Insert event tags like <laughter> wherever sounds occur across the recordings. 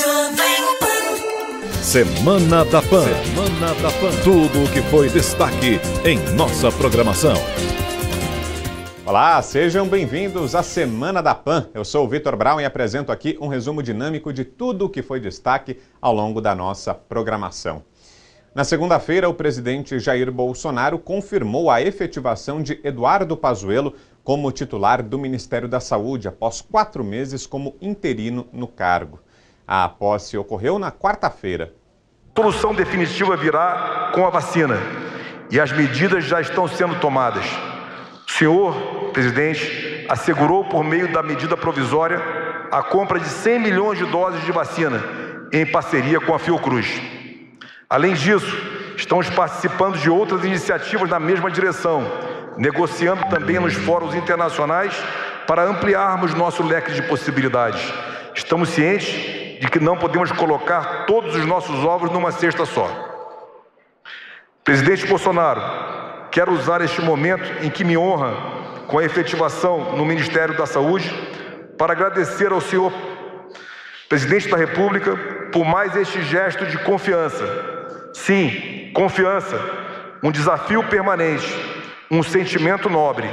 Semana da Pan. Semana da Pan. Tudo o que foi destaque em nossa programação. Olá, sejam bem-vindos à Semana da Pan. Eu sou o Vitor Brown e apresento aqui um resumo dinâmico de tudo o que foi destaque ao longo da nossa programação. Na segunda-feira, o presidente Jair Bolsonaro confirmou a efetivação de Eduardo Pazuello como titular do Ministério da Saúde após quatro meses como interino no cargo. A posse ocorreu na quarta-feira. A solução definitiva virá com a vacina e as medidas já estão sendo tomadas. O senhor presidente assegurou, por meio da medida provisória, a compra de 100 milhões de doses de vacina em parceria com a Fiocruz. Além disso, estamos participando de outras iniciativas na mesma direção, negociando também nos fóruns internacionais para ampliarmos nosso leque de possibilidades. Estamos cientes de que não podemos colocar todos os nossos ovos numa cesta só. Presidente Bolsonaro, quero usar este momento em que me honra com a efetivação no Ministério da Saúde para agradecer ao senhor presidente da República por mais este gesto de confiança. Sim, confiança, um desafio permanente, um sentimento nobre.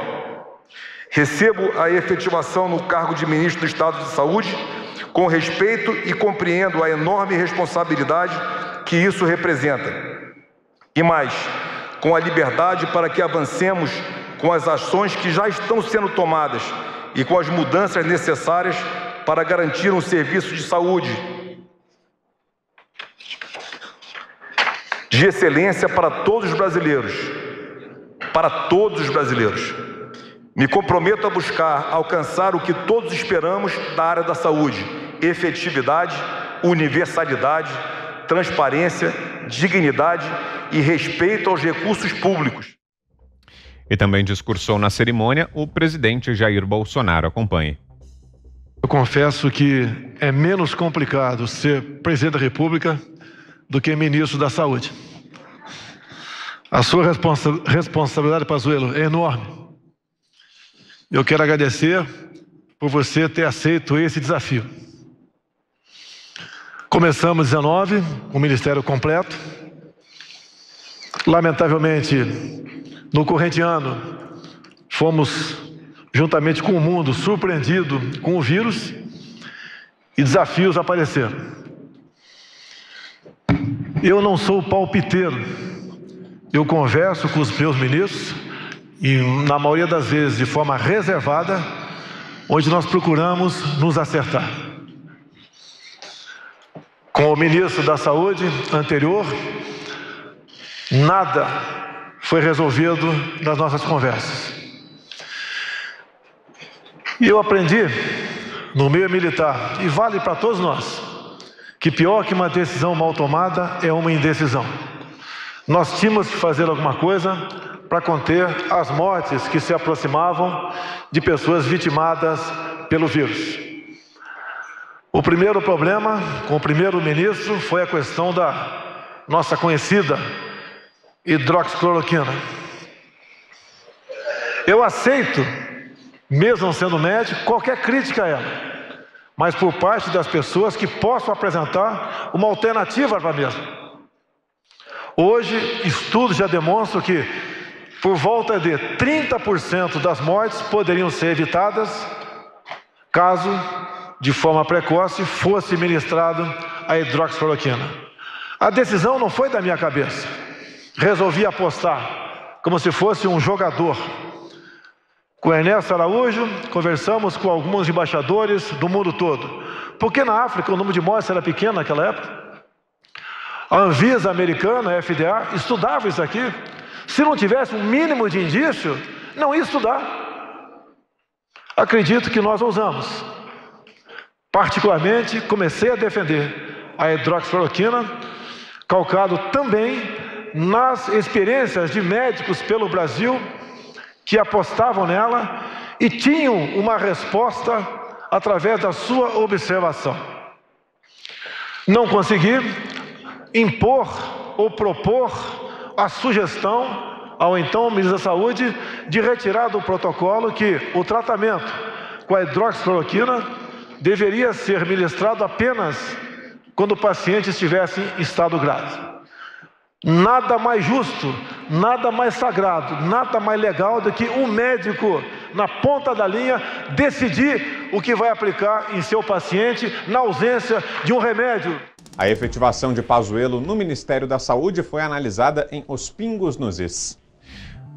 Recebo a efetivação no cargo de ministro do Estado de Saúde com respeito e compreendo a enorme responsabilidade que isso representa. E mais, com a liberdade para que avancemos com as ações que já estão sendo tomadas e com as mudanças necessárias para garantir um serviço de saúde de excelência para todos os brasileiros. Para todos os brasileiros. Me comprometo a buscar alcançar o que todos esperamos da área da saúde: efetividade, universalidade, transparência, dignidade e respeito aos recursos públicos. E também discursou na cerimônia o presidente Jair Bolsonaro. Acompanhe. Eu confesso que é menos complicado ser presidente da República do que ministro da Saúde. A sua responsa responsabilidade, Pazuelo, é enorme. Eu quero agradecer por você ter aceito esse desafio. Começamos 19, o ministério completo. Lamentavelmente, no corrente ano, fomos, juntamente com o mundo, surpreendido com o vírus e desafios apareceram. Eu não sou palpiteiro, eu converso com os meus ministros e na maioria das vezes de forma reservada, onde nós procuramos nos acertar. Com o ministro da Saúde anterior, nada foi resolvido nas nossas conversas. E eu aprendi no meio militar, e vale para todos nós, que pior que uma decisão mal tomada é uma indecisão. Nós tínhamos que fazer alguma coisa, para conter as mortes que se aproximavam de pessoas vitimadas pelo vírus. O primeiro problema com o primeiro-ministro foi a questão da nossa conhecida hidroxicloroquina. Eu aceito, mesmo sendo médico, qualquer crítica a ela, mas por parte das pessoas que possam apresentar uma alternativa para a mesma. Hoje, estudos já demonstram que por volta de 30% das mortes poderiam ser evitadas caso, de forma precoce, fosse ministrado a hidroxicloroquina. A decisão não foi da minha cabeça. Resolvi apostar, como se fosse um jogador. Com Ernesto Araújo, conversamos com alguns embaixadores do mundo todo. Porque na África o número de mortes era pequeno naquela época. A Anvisa americana, a FDA, estudava isso aqui se não tivesse um mínimo de indício, não ia estudar. Acredito que nós ousamos. Particularmente, comecei a defender a hidroxicloroquina, calcado também nas experiências de médicos pelo Brasil que apostavam nela e tinham uma resposta através da sua observação. Não consegui impor ou propor a sugestão ao então ministro da Saúde de retirar do protocolo que o tratamento com a hidroxicloroquina deveria ser ministrado apenas quando o paciente estivesse em estado grave. Nada mais justo, nada mais sagrado, nada mais legal do que um médico na ponta da linha decidir o que vai aplicar em seu paciente na ausência de um remédio. A efetivação de Pazuello no Ministério da Saúde foi analisada em Os Pingos nos Is.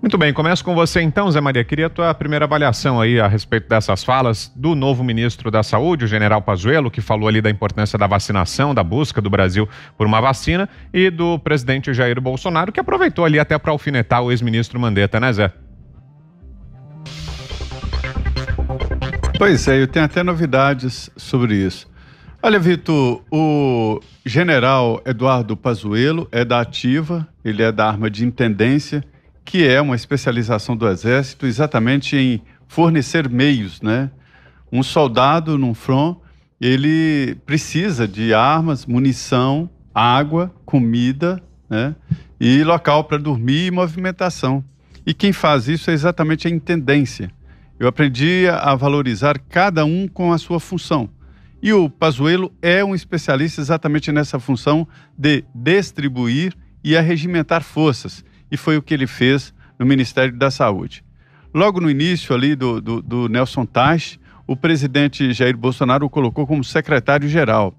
Muito bem, começo com você então, Zé Maria. Queria a tua primeira avaliação aí a respeito dessas falas do novo ministro da Saúde, o general Pazuello, que falou ali da importância da vacinação, da busca do Brasil por uma vacina, e do presidente Jair Bolsonaro, que aproveitou ali até para alfinetar o ex-ministro Mandetta, né, Zé? Pois é, eu tenho até novidades sobre isso. Olha, Vitor, o General Eduardo Pazuello é da ativa, ele é da arma de intendência, que é uma especialização do Exército exatamente em fornecer meios, né? Um soldado num front, ele precisa de armas, munição, água, comida, né? E local para dormir e movimentação. E quem faz isso é exatamente a intendência. Eu aprendi a valorizar cada um com a sua função. E o Pazuello é um especialista exatamente nessa função de distribuir e arregimentar forças, e foi o que ele fez no Ministério da Saúde. Logo no início ali do, do, do Nelson Taix, o presidente Jair Bolsonaro o colocou como secretário-geral.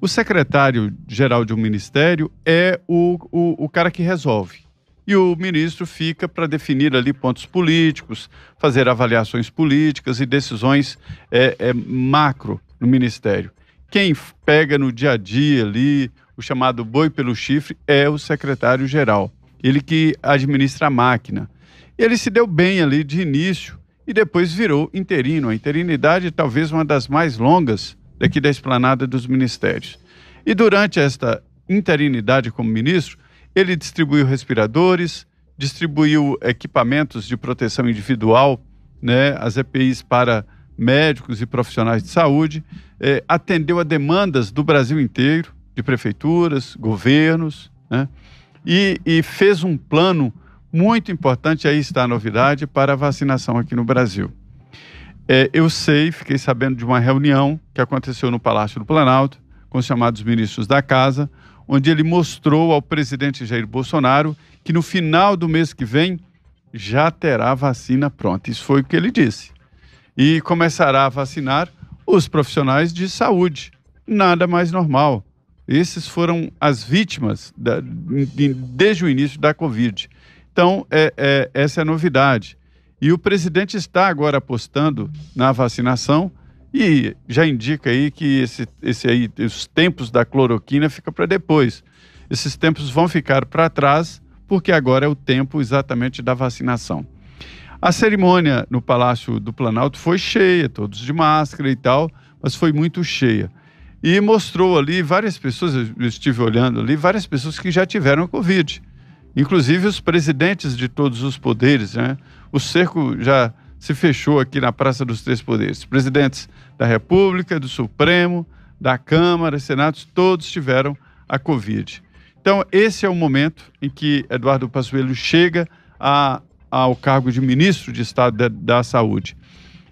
O secretário-geral de um ministério é o, o, o cara que resolve. E o ministro fica para definir ali pontos políticos, fazer avaliações políticas e decisões é, é, macro no ministério. Quem pega no dia a dia ali, o chamado boi pelo chifre, é o secretário-geral. Ele que administra a máquina. Ele se deu bem ali de início e depois virou interino. A interinidade é talvez uma das mais longas daqui da esplanada dos ministérios. E durante esta interinidade como ministro, ele distribuiu respiradores, distribuiu equipamentos de proteção individual, né, as EPIs para médicos e profissionais de saúde, eh, atendeu a demandas do Brasil inteiro, de prefeituras, governos, né? e, e fez um plano muito importante, aí está a novidade, para a vacinação aqui no Brasil. Eh, eu sei, fiquei sabendo de uma reunião que aconteceu no Palácio do Planalto, com os chamados ministros da Casa, onde ele mostrou ao presidente Jair Bolsonaro que no final do mês que vem já terá vacina pronta. Isso foi o que ele disse e começará a vacinar os profissionais de saúde. Nada mais normal. Esses foram as vítimas da, desde o início da Covid. Então, é, é, essa é a novidade. E o presidente está agora apostando na vacinação e já indica aí que esse, esse aí, os tempos da cloroquina fica para depois. Esses tempos vão ficar para trás porque agora é o tempo exatamente da vacinação. A cerimônia no Palácio do Planalto foi cheia, todos de máscara e tal, mas foi muito cheia. E mostrou ali várias pessoas, eu estive olhando ali, várias pessoas que já tiveram Covid. Inclusive os presidentes de todos os poderes, né? O cerco já se fechou aqui na Praça dos Três Poderes. Presidentes da República, do Supremo, da Câmara, Senados, todos tiveram a Covid. Então, esse é o momento em que Eduardo Pazuello chega a ao cargo de ministro de Estado da, da Saúde.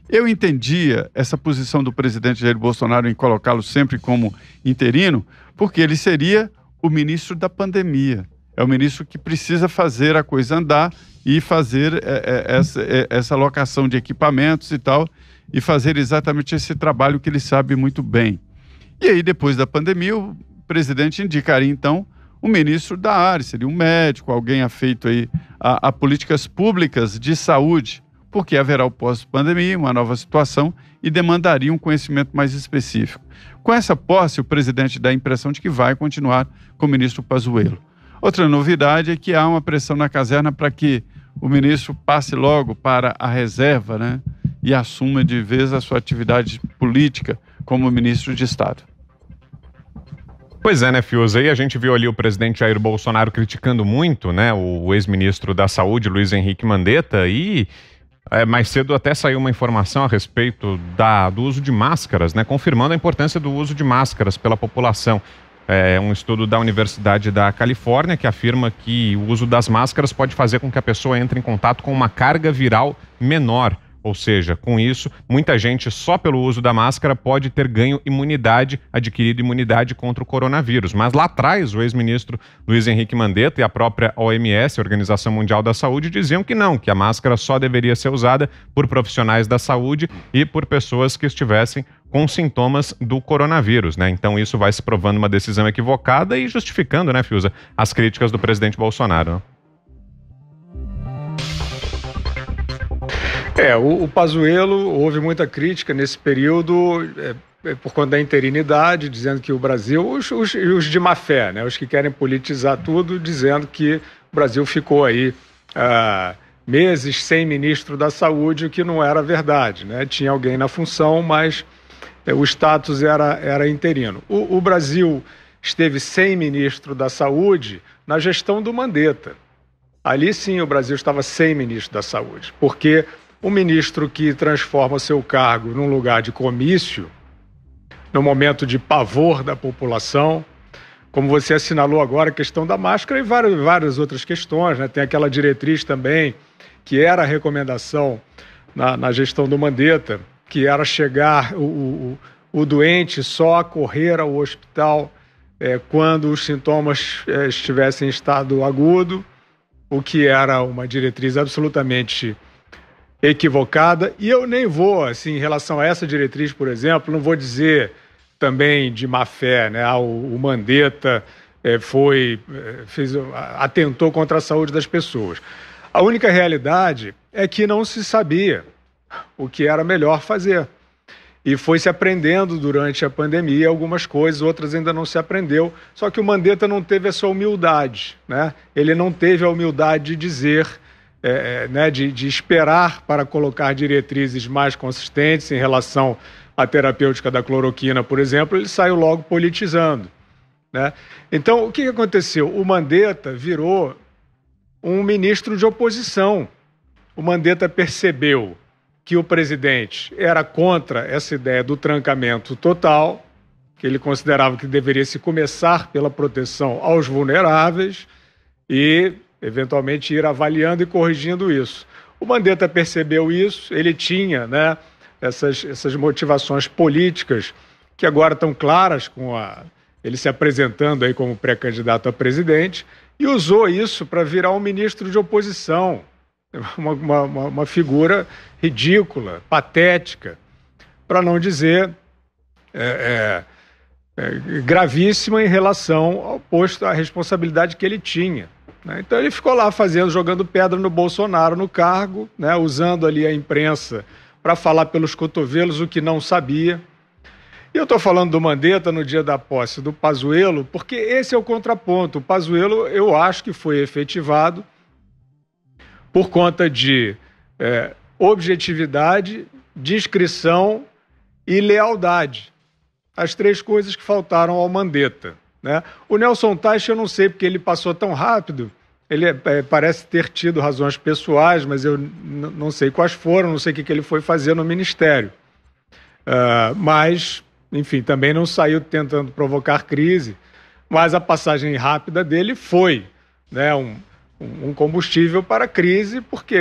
Eu entendia essa posição do presidente Jair Bolsonaro em colocá-lo sempre como interino, porque ele seria o ministro da pandemia. É o ministro que precisa fazer a coisa andar e fazer é, é, essa, é, essa locação de equipamentos e tal, e fazer exatamente esse trabalho que ele sabe muito bem. E aí, depois da pandemia, o presidente indicaria então um ministro da área, seria um médico, alguém afeito aí a, a políticas públicas de saúde, porque haverá o pós-pandemia, uma nova situação e demandaria um conhecimento mais específico. Com essa posse, o presidente dá a impressão de que vai continuar com o ministro Pazuello. Outra novidade é que há uma pressão na caserna para que o ministro passe logo para a reserva né, e assuma de vez a sua atividade política como ministro de Estado. Pois é, né, Fiuza? Aí a gente viu ali o presidente Jair Bolsonaro criticando muito, né, o ex-ministro da Saúde, Luiz Henrique Mandetta, e é, mais cedo até saiu uma informação a respeito da, do uso de máscaras, né, confirmando a importância do uso de máscaras pela população. É um estudo da Universidade da Califórnia que afirma que o uso das máscaras pode fazer com que a pessoa entre em contato com uma carga viral menor. Ou seja, com isso, muita gente só pelo uso da máscara pode ter ganho imunidade, adquirido imunidade contra o coronavírus. Mas lá atrás, o ex-ministro Luiz Henrique Mandetta e a própria OMS, Organização Mundial da Saúde, diziam que não, que a máscara só deveria ser usada por profissionais da saúde e por pessoas que estivessem com sintomas do coronavírus, né? Então isso vai se provando uma decisão equivocada e justificando, né, Fiuza, as críticas do presidente Bolsonaro. Né? É, o, o Pazuello, houve muita crítica nesse período, é, é por conta da interinidade, dizendo que o Brasil, os, os, os, de má fé, né, os que querem politizar tudo, dizendo que o Brasil ficou aí ah, meses sem ministro da saúde, o que não era verdade. Né? Tinha alguém na função, mas é, o status era, era interino. O, o, Brasil esteve sem ministro da saúde na gestão do Mandetta. Ali sim o Brasil estava sem ministro da saúde, porque o ministro que transforma seu cargo num lugar de comício, no momento de pavor da população, como você assinalou agora, a questão da máscara e várias, várias outras questões, né? Tem aquela diretriz também, que era a recomendação na, na gestão do Mandetta, que era chegar o, o, o doente só a correr ao hospital é, quando os sintomas é, estivessem em estado agudo, o que era uma diretriz absolutamente equivocada e eu nem vou, assim, em relação a essa diretriz, por exemplo, não vou dizer também de má fé, né? Ah, o, o Mandetta é, foi, eh, fez, atentou contra a saúde das pessoas. A única realidade é que não se sabia o que era melhor fazer. E foi se aprendendo durante a pandemia algumas coisas, outras ainda não se aprendeu. Só que o Mandetta não teve essa humildade, né? Ele não teve a humildade de dizer é, é, né, de, de, esperar para colocar diretrizes mais consistentes em relação à terapêutica da cloroquina, por exemplo, ele saiu logo politizando. Né? Então, o que aconteceu? O Mandetta virou um ministro de oposição. O Mandetta percebeu que o presidente era contra essa ideia do trancamento total, que ele considerava que deveria se começar pela proteção aos vulneráveis, e eventualmente ir avaliando e corrigindo isso. O Mandetta percebeu isso, ele tinha né, essas, essas motivações políticas que agora estão claras com a, ele se apresentando aí como pré-candidato a presidente e usou isso para virar um ministro de oposição, <laughs> uma, uma, uma figura ridícula, patética, para não dizer é, é, é, gravíssima em relação ao posto, à responsabilidade que ele tinha. Né? Então ele ficou lá fazendo, jogando pedra no Bolsonaro no cargo, né? usando ali a imprensa para falar pelos cotovelos o que não sabia. E eu estou falando do Mandetta no dia da posse do Pazuello, porque esse é o contraponto. O Pazuello, eu acho que foi efetivado por conta de é, objetividade, discrição e lealdade. As três coisas que faltaram ao Mandetta. Né? O Nelson Teich eu não sei porque ele passou tão rápido. Ele é, é parece ter tido razões pessoais, mas eu não sei quais foram, não sei o que, que ele foi fazer no ministério. Uh, mas, enfim, também não saiu tentando provocar crise. Mas a passagem rápida dele foi né, um, um combustível para a crise, porque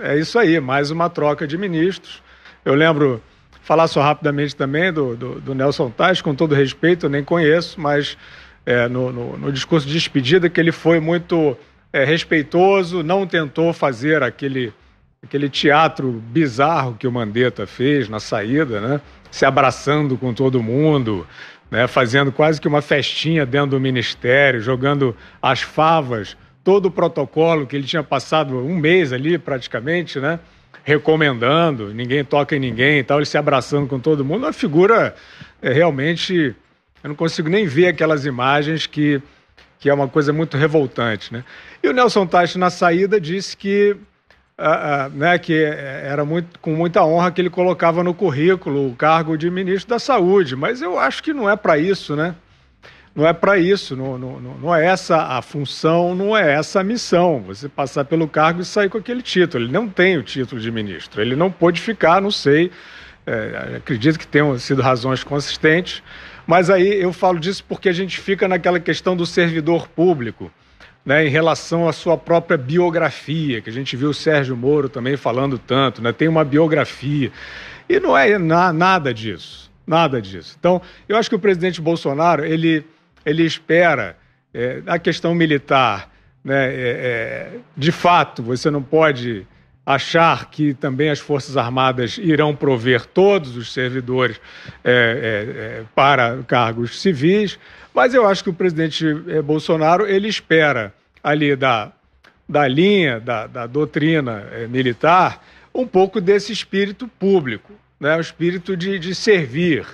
é isso aí, mais uma troca de ministros. Eu lembro Falar só rapidamente também do, do, do Nelson Tais, com todo respeito, nem conheço, mas é, no, no, no, discurso de despedida que ele foi muito é, respeitoso, não tentou fazer aquele, aquele teatro bizarro que o Mandetta fez na saída, né? se abraçando com todo mundo, né? fazendo quase que uma festinha dentro do ministério, jogando as favas, todo o protocolo que ele tinha passado um mês ali praticamente, né? recomendando, ninguém toca em ninguém e tal, ele se abraçando com todo mundo, uma figura é, realmente. Eu não consigo nem ver aquelas imagens que, que é uma coisa muito revoltante. Né? E o Nelson Tacho, na saída, disse que, ah, ah, né, que é, era muito, com muita honra que ele colocava no currículo o cargo de ministro da Saúde, mas eu acho que não é para isso, né? não é para isso, não, não, não é essa a função, não é essa a missão. Você passar pelo cargo e sair com aquele título. Ele não tem o título de ministro, ele não pôde ficar, não sei. É, acredito que tenham sido razões consistentes, mas aí eu falo disso porque a gente fica naquela questão do servidor público. Né, em relação à sua própria biografia, que a gente viu o Sérgio Moro também falando tanto, né, tem uma biografia. E não é na, nada disso, nada disso. Então, eu acho que o presidente Bolsonaro, ele ele espera. É, a questão militar, né, é, é, de fato, você não pode achar que também as Forças Armadas irão prover todos os servidores é, é, é para cargos civis, mas eu acho que o presidente Bolsonaro ele espera ali da, da linha, da, da doutrina militar, um pouco desse espírito público, né, o espírito de, de servir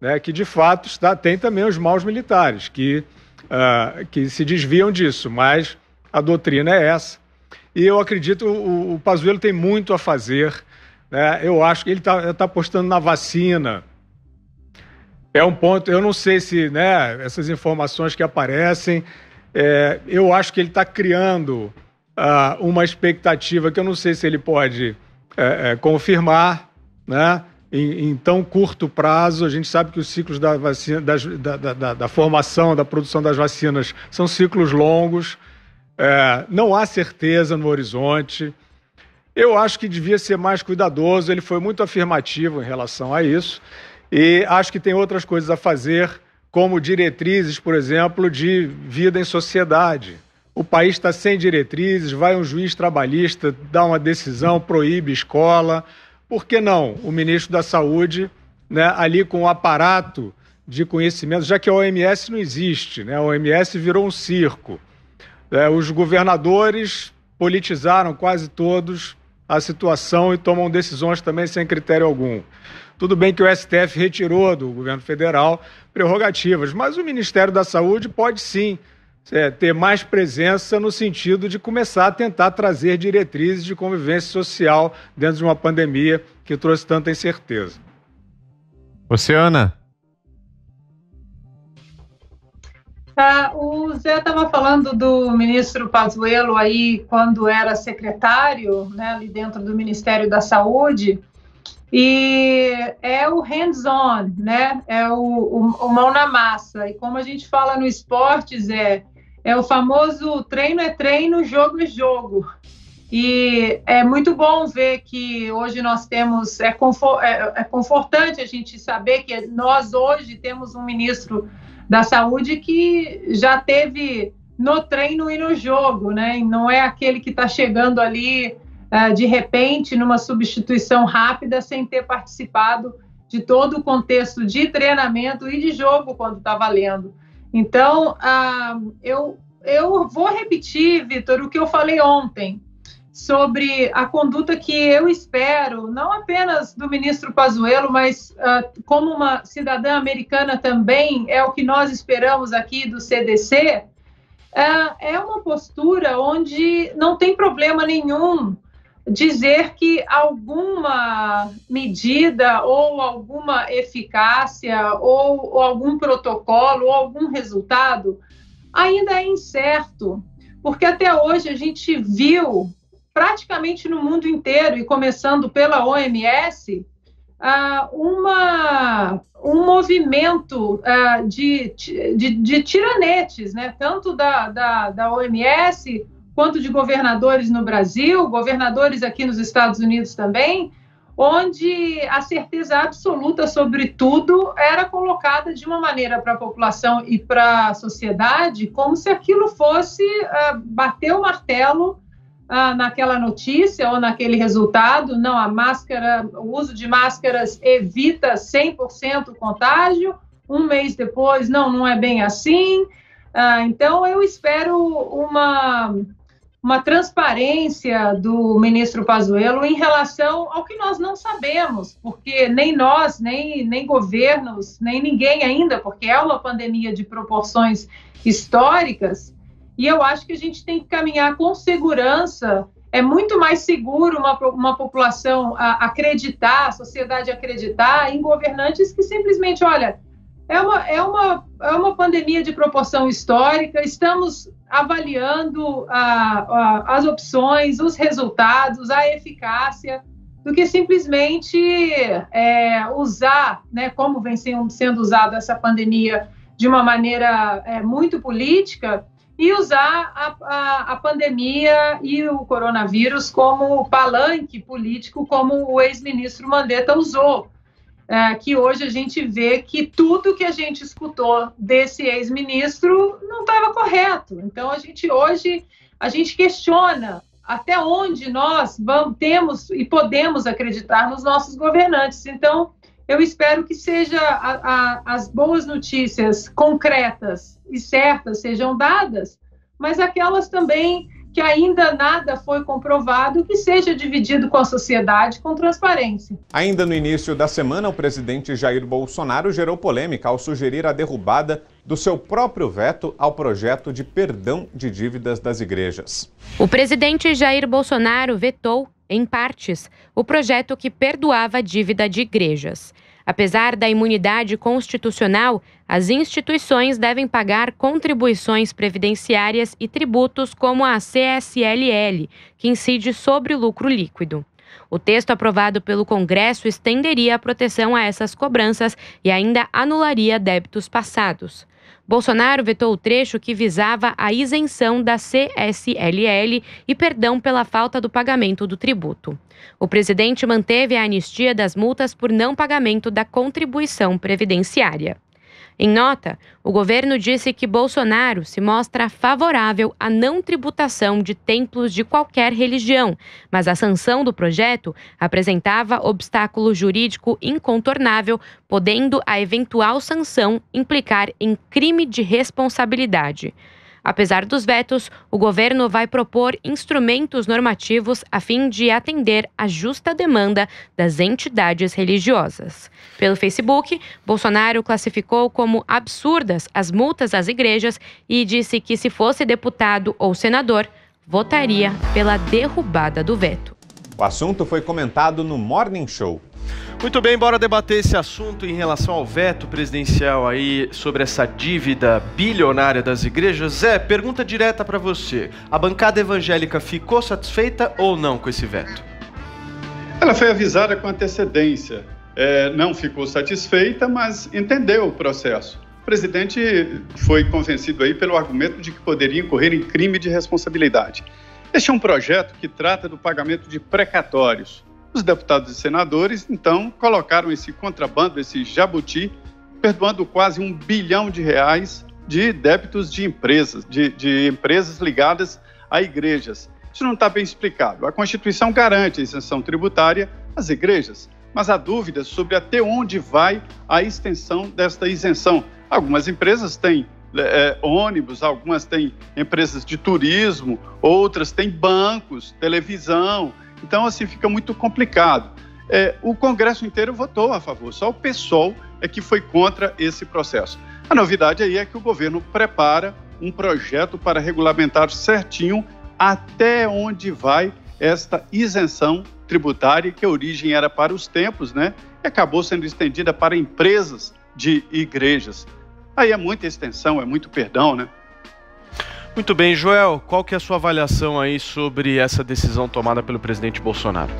né, que de fato está, tem também os maus militares, que, uh, que se desviam disso, mas a doutrina é essa. E eu acredito o, o Pazuello tem muito a fazer. Né? Eu acho que ele está tá apostando na vacina. É um ponto, eu não sei se né, essas informações que aparecem, é, eu acho que ele está criando uh, uma expectativa que eu não sei se ele pode é, é, confirmar, né? em, em, tão curto prazo. A gente sabe que os ciclos da, vacina, das, da, da, da, formação, da produção das vacinas são ciclos longos. É, não há certeza no horizonte. Eu acho que devia ser mais cuidadoso. Ele foi muito afirmativo em relação a isso. E acho que tem outras coisas a fazer, como diretrizes, por exemplo, de vida em sociedade. O país está sem diretrizes, vai um juiz trabalhista, dar uma decisão, proíbe escola, por que não o ministro da Saúde, né, ali com o aparato de conhecimento, já que a OMS não existe, né? A OMS virou um circo. É, os governadores politizaram quase todos a situação e tomam decisões também sem critério algum. Tudo bem que o STF retirou do governo federal prerrogativas, mas o Ministério da Saúde pode sim é, ter mais presença no sentido de começar a tentar trazer diretrizes de convivência social dentro de uma pandemia que trouxe tanta incerteza. Oceana. Ah, tá, o Zé estava falando do ministro Pazuello aí quando era secretário, né, ali dentro do Ministério da Saúde, e é o hands-on, né, é o, o, o mão na massa. E como a gente fala no esporte, Zé, é o famoso treino é treino, jogo é jogo. E é muito bom ver que hoje nós temos. É, confort, é, é confortante a gente saber que nós hoje temos um ministro da saúde que já teve no treino e no jogo, né? E não é aquele que está chegando ali uh, de repente numa substituição rápida sem ter participado de todo o contexto de treinamento e de jogo quando está valendo. Então, ah, eu, eu vou repetir, Vitor, o que eu falei ontem sobre a conduta que eu espero, não apenas do ministro Pazuello, mas ah, como uma cidadã americana também, é o que nós esperamos aqui do CDC, ah, é uma postura onde não tem problema nenhum dizer que alguma medida ou alguma eficácia ou, ou, algum protocolo ou algum resultado ainda é incerto, porque até hoje a gente viu praticamente no mundo inteiro e começando pela OMS uh, ah, uma um movimento uh, de, de, de, tiranetes, né? tanto da, da, da OMS quanto de governadores no Brasil, governadores aqui nos Estados Unidos também, onde a certeza absoluta sobre tudo era colocada de uma maneira para a população e para a sociedade, como se aquilo fosse uh, bater o martelo uh, naquela notícia ou naquele resultado. Não, a máscara, o uso de máscaras evita 100% o contágio. Um mês depois, não, não é bem assim. Uh, então, eu espero uma uma transparência do ministro Pazuello em relação ao que nós não sabemos, porque nem nós, nem, nem governos, nem ninguém ainda, porque é uma pandemia de proporções históricas, e eu acho que a gente tem que caminhar com segurança. É muito mais seguro uma, uma população acreditar, a sociedade acreditar em governantes que simplesmente, olha, é uma, é, uma, é uma pandemia de proporção histórica, estamos avaliando a, a, as opções, os resultados, a eficácia, do que simplesmente é, usar, né, como vem sendo usada essa pandemia de uma maneira é, muito política, e usar a, a, a, pandemia e o coronavírus como palanque político, como o ex-ministro Mandetta usou é, que hoje a gente vê que tudo que a gente escutou desse ex-ministro não estava correto. Então a gente hoje a gente questiona até onde nós vamos, temos e podemos acreditar nos nossos governantes. Então eu espero que seja a, a, as boas notícias concretas e certas sejam dadas, mas aquelas também que ainda nada foi comprovado que seja dividido com a sociedade com transparência. Ainda no início da semana, o presidente Jair Bolsonaro gerou polêmica ao sugerir a derrubada do seu próprio veto ao projeto de perdão de dívidas das igrejas. O presidente Jair Bolsonaro vetou, em partes, o projeto que perdoava a dívida de igrejas. Apesar da imunidade constitucional, as instituições devem pagar contribuições previdenciárias e tributos como a CSLL, que incide sobre o lucro líquido. O texto aprovado pelo Congresso estenderia a proteção a essas cobranças e ainda anularia débitos passados. Bolsonaro vetou o trecho que visava a isenção da CSLL e perdão pela falta do pagamento do tributo. O presidente manteve a anistia das multas por não pagamento da contribuição previdenciária. Em nota, o governo disse que Bolsonaro se mostra favorável à não tributação de templos de qualquer religião, mas a sanção do projeto apresentava obstáculo jurídico incontornável, podendo a eventual sanção implicar em crime de responsabilidade. Apesar dos vetos, o governo vai propor instrumentos normativos a fim de atender à justa demanda das entidades religiosas. Pelo Facebook, Bolsonaro classificou como absurdas as multas às igrejas e disse que, se fosse deputado ou senador, votaria pela derrubada do veto. O assunto foi comentado no Morning Show. Muito bem, bora debater esse assunto em relação ao veto presidencial aí sobre essa dívida bilionária das igrejas. Zé, pergunta direta para você. A bancada evangélica ficou satisfeita ou não com esse veto? Ela foi avisada com antecedência. É, não ficou satisfeita, mas entendeu o processo. O presidente foi convencido aí pelo argumento de que poderia incorrer em crime de responsabilidade. Este é um projeto que trata do pagamento de precatórios. Os deputados e senadores, então, colocaram esse contrabando, esse jabuti, perdoando quase um bilhão de reais de débitos de empresas, de, de empresas ligadas a igrejas. Isso não está bem explicado. A Constituição garante a isenção tributária às igrejas, mas há dúvidas sobre até onde vai a extensão desta isenção. Algumas empresas têm é, é, ônibus, algumas têm empresas de turismo, outras têm bancos, televisão. Então, assim, fica muito complicado. É, o Congresso inteiro votou a favor, só o PSOL é que foi contra esse processo. A novidade aí é que o governo prepara um projeto para regulamentar certinho até onde vai esta isenção tributária, que a origem era para os templos, né? E acabou sendo estendida para empresas de igrejas. Aí é muita extensão, é muito perdão, né? Muito bem, Joel, qual que é a sua avaliação aí sobre essa decisão tomada pelo presidente Bolsonaro?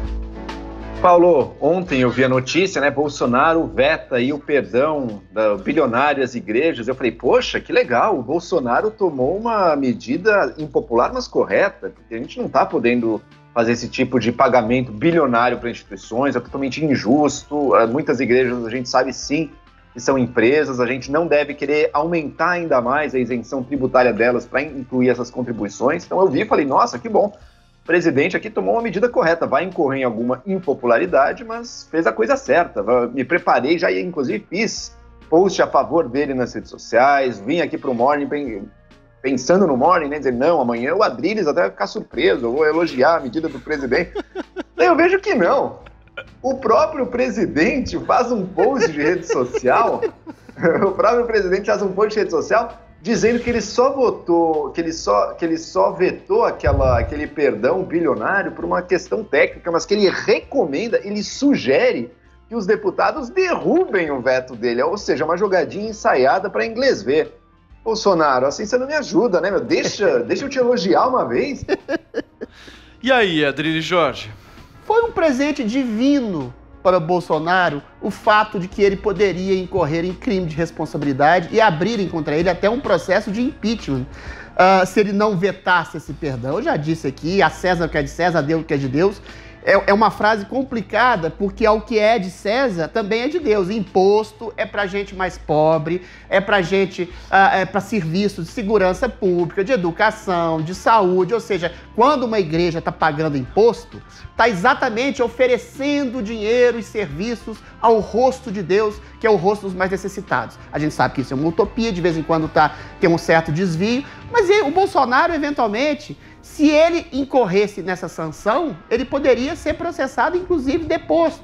Paulo, ontem eu vi a notícia, né? Bolsonaro veta aí o perdão da bilionárias igrejas. Eu falei, poxa, que legal, o Bolsonaro tomou uma medida impopular, mas correta, porque a gente não está podendo fazer esse tipo de pagamento bilionário para instituições, é totalmente injusto. Eh, muitas igrejas, a gente sabe sim, que são empresas, a gente não deve querer aumentar ainda mais a isenção tributária delas para incluir essas contribuições. Então eu vi e falei, nossa, que bom. O presidente aqui tomou uma medida correta, vai incorrer em alguma impopularidade, mas fez a coisa certa. Me preparei, já inclusive fiz post a favor dele nas redes sociais, vim aqui para o Morning pensando no Morning, né? Dizer, não, amanhã o Adriles até vai ficar surpreso, eu vou elogiar a medida do presidente. <laughs> eu vejo que não. O próprio presidente faz um post de rede social. <laughs> o próprio presidente faz um post de rede social dizendo que ele só votou, que ele só, que ele só vetou aquela, aquele perdão bilionário por uma questão técnica, mas que ele recomenda, ele sugere que os deputados derrubem o veto dele, ou seja, uma jogadinha ensaiada para inglês ver. Bolsonaro, assim você não me ajuda, né, meu? Deixa, deixa eu te elogiar uma vez. <laughs> E aí, e Jorge? Foi um presente divino para Bolsonaro o fato de que ele poderia incorrer em crime de responsabilidade e abrirem contra ele até um processo de impeachment uh, se ele não vetasse esse perdão. Eu já disse aqui, a César que é de César, a Deus que é de Deus. É, é, uma frase complicada, porque ao que é de César também é de Deus. Imposto é para gente mais pobre, é para gente, ah, é para serviços de segurança pública, de educação, de saúde. Ou seja, quando uma igreja está pagando imposto, está exatamente oferecendo dinheiro e serviços ao rosto de Deus, que é o rosto dos mais necessitados. A gente sabe que isso é uma utopia, de vez em quando tá, tem um certo desvio, mas o Bolsonaro, eventualmente, se ele incorresse nessa sanção, ele poderia ser processado, inclusive deposto.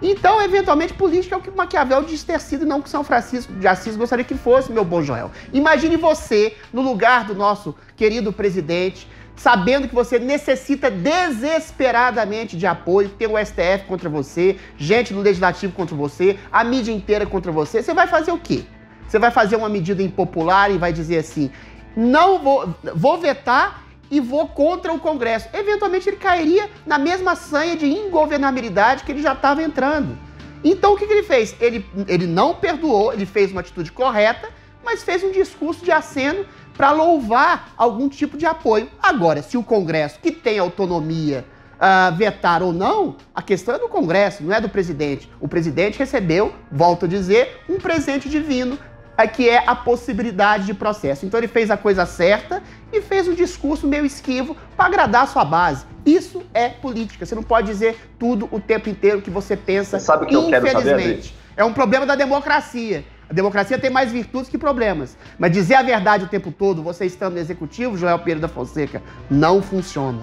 Então, eventualmente, política é o que Maquiavel diz ter sido, não que São Francisco de Assis gostaria que fosse, meu bom Joel. Imagine você no lugar do nosso querido presidente, sabendo que você necessita desesperadamente de apoio, tem o STF contra você, gente do legislativo contra você, a mídia inteira contra você, você vai fazer o quê? Você vai fazer uma medida impopular e vai dizer assim: "Não vou, vou vetar e vou contra o Congresso. Eventualmente ele cairia na mesma sanha de ingovernabilidade que ele já estava entrando. Então o que, que, ele fez? Ele, ele não perdoou, ele fez uma atitude correta, mas fez um discurso de aceno para louvar algum tipo de apoio. Agora, se o Congresso, que tem autonomia, uh, vetar ou não, a questão é do Congresso, não é do presidente. O presidente recebeu, volto a dizer, um presente divino é que é a possibilidade de processo. Então ele fez a coisa certa, e fez um discurso meio esquivo para agradar a sua base. Isso é política. Você não pode dizer tudo o tempo inteiro que você pensa. Você sabe o que eu quero saber? É um problema da democracia. A democracia tem mais virtudes que problemas. Mas dizer a verdade o tempo todo, você estando no executivo, Joel Pedro da Fonseca, não funciona.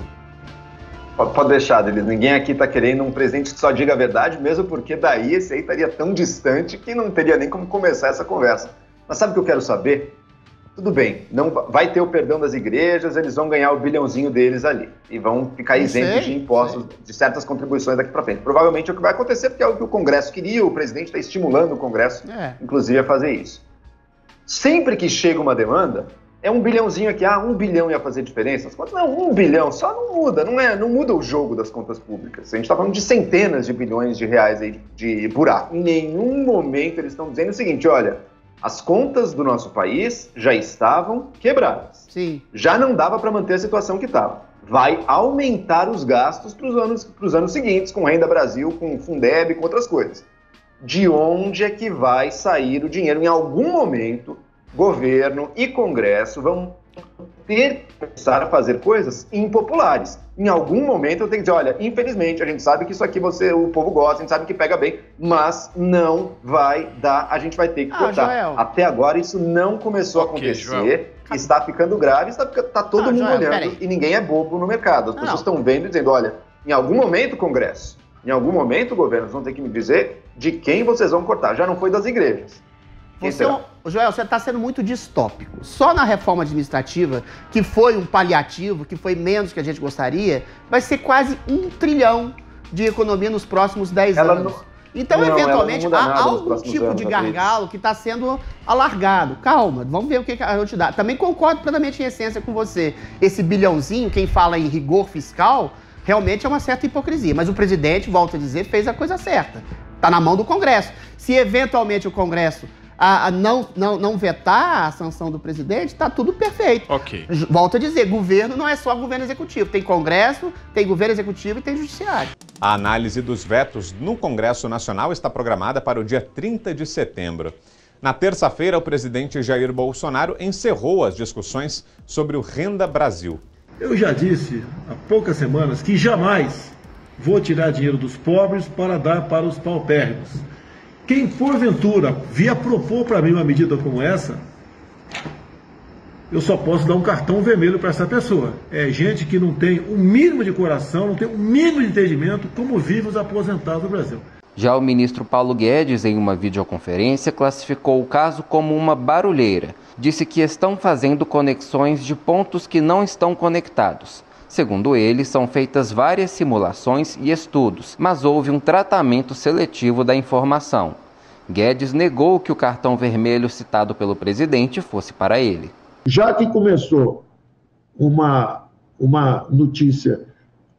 Pode deixar, Delis. Ninguém aqui está querendo um presidente que só diga a verdade, mesmo porque daí esse aí estaria tão distante que não teria nem como começar essa conversa. Mas sabe o que eu quero saber? tudo bem, não vai ter o perdão das igrejas, eles vão ganhar o bilhãozinho deles ali e vão ficar isentos de impostos sei. de certas contribuições daqui para frente. Provavelmente é o que vai acontecer porque é o que o Congresso queria, o presidente está estimulando o Congresso, é. inclusive, a fazer isso. Sempre que chega uma demanda, é um bilhãozinho aqui, ah, um bilhão ia fazer diferença. As contas não, um bilhão, só não muda, não é, não muda o jogo das contas públicas. A gente está falando de centenas de bilhões de reais aí de buraco. Em nenhum momento eles estão dizendo o seguinte, olha, as contas do nosso país já estavam quebradas. Sim. Já não dava para manter a situação que estava. Vai aumentar os gastos para os anos, anos seguintes, com Renda Brasil, com Fundeb, com outras coisas. De onde é que vai sair o dinheiro? Em algum momento, governo e Congresso vão ter que começar a fazer coisas impopulares. Em algum momento eu tenho que dizer, olha, infelizmente a gente sabe que isso aqui você, o povo gosta, a gente sabe que pega bem, mas não vai dar, a gente vai ter que ah, cortar. Joel. Até agora isso não começou okay, a acontecer. Joel está ficando grave, está, está todo ah, mundo Joel, olhando e ninguém é bobo no mercado. As não. pessoas estão vendo e dizendo: olha, em algum momento, Congresso, em algum momento, governo vão ter que me dizer de quem vocês vão cortar. Já não foi das igrejas. Você, então, Ô Joel, você está sendo muito distópico. Só na reforma administrativa, que foi um paliativo, que foi menos que a gente gostaria, vai ser quase um trilhão de economia nos próximos 10 ela anos. Não... Então, não, eventualmente, há algum tipo anos, de gargalo que está sendo alargado. Calma, vamos ver o que a gente dá. Também concordo plenamente em essência com você. Esse bilhãozinho, quem fala em rigor fiscal, realmente é uma certa hipocrisia. Mas o presidente, volto a dizer, fez a coisa certa. Está na mão do Congresso. Se eventualmente o Congresso a, a não, não, não vetar a sanção do presidente, está tudo perfeito. Ok. Volto a dizer, governo não é só governo executivo. Tem Congresso, tem governo executivo e tem judiciário. A análise dos vetos no Congresso Nacional está programada para o dia 30 de setembro. Na terça-feira, o presidente Jair Bolsonaro encerrou as discussões sobre o Renda Brasil. Eu já disse há poucas semanas que jamais vou tirar dinheiro dos pobres para dar para os paupérrimos. Quem porventura via propor para mim uma medida como essa, eu só posso dar um cartão vermelho para essa pessoa. É gente que não tem o mínimo de coração, não tem o mínimo de entendimento como vivem os aposentados do Brasil. Já o ministro Paulo Guedes, em uma videoconferência, classificou o caso como uma barulheira. Disse que estão fazendo conexões de pontos que não estão conectados Segundo ele, são feitas várias simulações e estudos, mas houve um tratamento seletivo da informação. Guedes negou que o cartão vermelho citado pelo presidente fosse para ele. Já que começou uma, uma notícia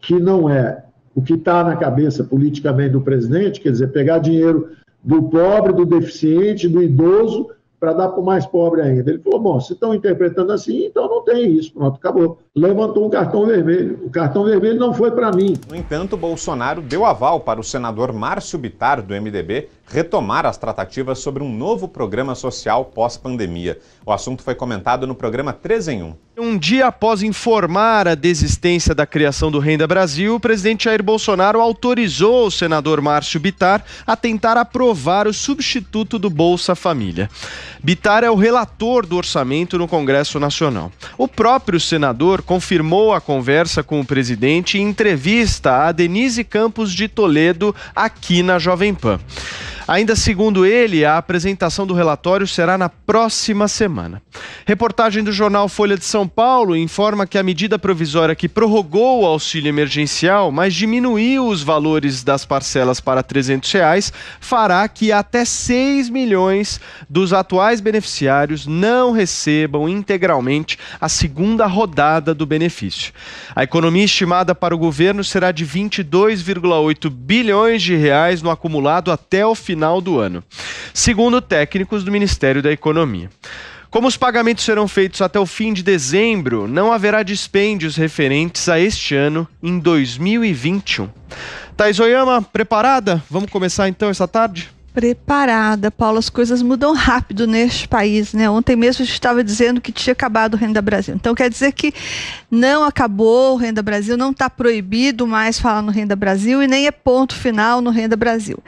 que não é o que está na cabeça politicamente do presidente, quer dizer, pegar dinheiro do pobre, do deficiente, do idoso para dar para o mais pobre ainda. Ele falou: bom, se estão interpretando assim, então não tem isso. Pronto, acabou. Levantou um cartão vermelho. O cartão vermelho não foi para mim. No entanto, Bolsonaro deu aval para o senador Márcio Bitar, do MDB, retomar as tratativas sobre um novo programa social pós-pandemia. O assunto foi comentado no programa 3 em 1. Um dia após informar a desistência da criação do Renda Brasil, o presidente Jair Bolsonaro autorizou o senador Márcio Bitar a tentar aprovar o substituto do Bolsa Família. Bitar é o relator do orçamento no Congresso Nacional. O próprio senador confirmou a conversa com o presidente em entrevista a Denise Campos de Toledo aqui na Jovem Pan. Ainda segundo ele, a apresentação do relatório será na próxima semana. Reportagem do jornal Folha de São Paulo informa que a medida provisória que prorrogou o auxílio emergencial, mas diminuiu os valores das parcelas para R$ 300, reais, fará que até 6 milhões dos atuais beneficiários não recebam integralmente a segunda rodada do benefício. A economia estimada para o governo será de 22,8 bilhões de reais no acumulado até o final final do ano, segundo técnicos do Ministério da Economia. Como os pagamentos serão feitos até o fim de dezembro, não haverá dispêndios referentes a este ano em 2021. Thais Oyama, preparada? Vamos começar então essa tarde? Preparada, Paulo. As coisas mudam rápido neste país, né? Ontem mesmo a gente estava dizendo que tinha acabado o Renda Brasil. Então quer dizer que não acabou o Renda Brasil, não está proibido mais falar no Renda Brasil e nem é ponto final no Renda Brasil.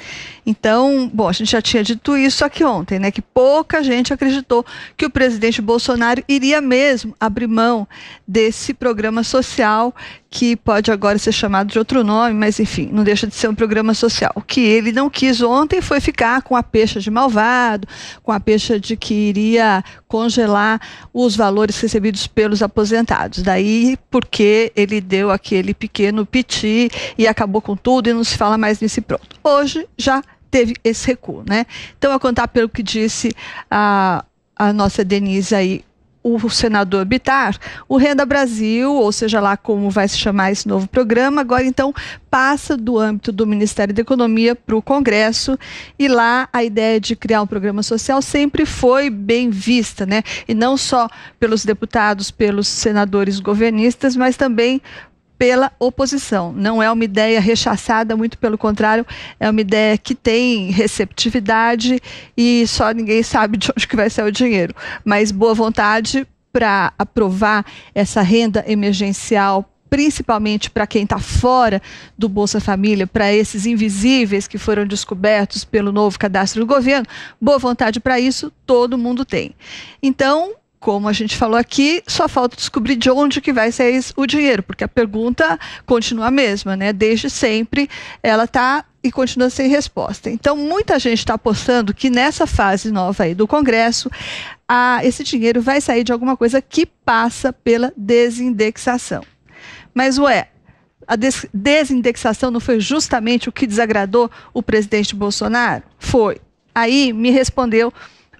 Então, bom, a gente já tinha dito isso aqui ontem, né? Que pouca gente acreditou que o presidente Bolsonaro iria mesmo abrir mão desse programa social que pode agora ser chamado de outro nome, mas enfim, não deixa de ser um programa social. O que ele não quis ontem foi ficar com a peixa de malvado, com a peixa de que iria congelar os valores recebidos pelos aposentados. Daí porque ele deu aquele pequeno piti e acabou com tudo e não se fala mais nesse pronto. Hoje já teve esse recuo, né? Então, a contar pelo que disse a a nossa Denise aí o senador Bitar, o Renda Brasil, ou seja lá como vai se chamar esse novo programa, agora então passa do âmbito do Ministério da Economia para o Congresso e lá a ideia de criar um programa social sempre foi bem vista, né? E não só pelos deputados, pelos senadores governistas, mas também pela oposição. Não é uma ideia rechaçada, muito pelo contrário, é uma ideia que tem receptividade e só ninguém sabe de <laughs> onde que vai sair o dinheiro. Mas boa vontade para aprovar essa renda emergencial principalmente para quem está fora do Bolsa Família, para esses invisíveis que foram descobertos pelo novo cadastro do governo, boa vontade para isso todo mundo tem. Então, como a gente falou aqui, só falta descobrir de onde que vai sair o dinheiro, porque a pergunta continua a mesma, né? Desde sempre ela está e continua sem resposta. Então, muita gente está apostando que nessa fase nova aí do Congresso, a, esse dinheiro vai sair de alguma coisa que passa pela desindexação. Mas, ué, a des desindexação não foi justamente o que desagradou o presidente Bolsonaro? Foi. Aí me respondeu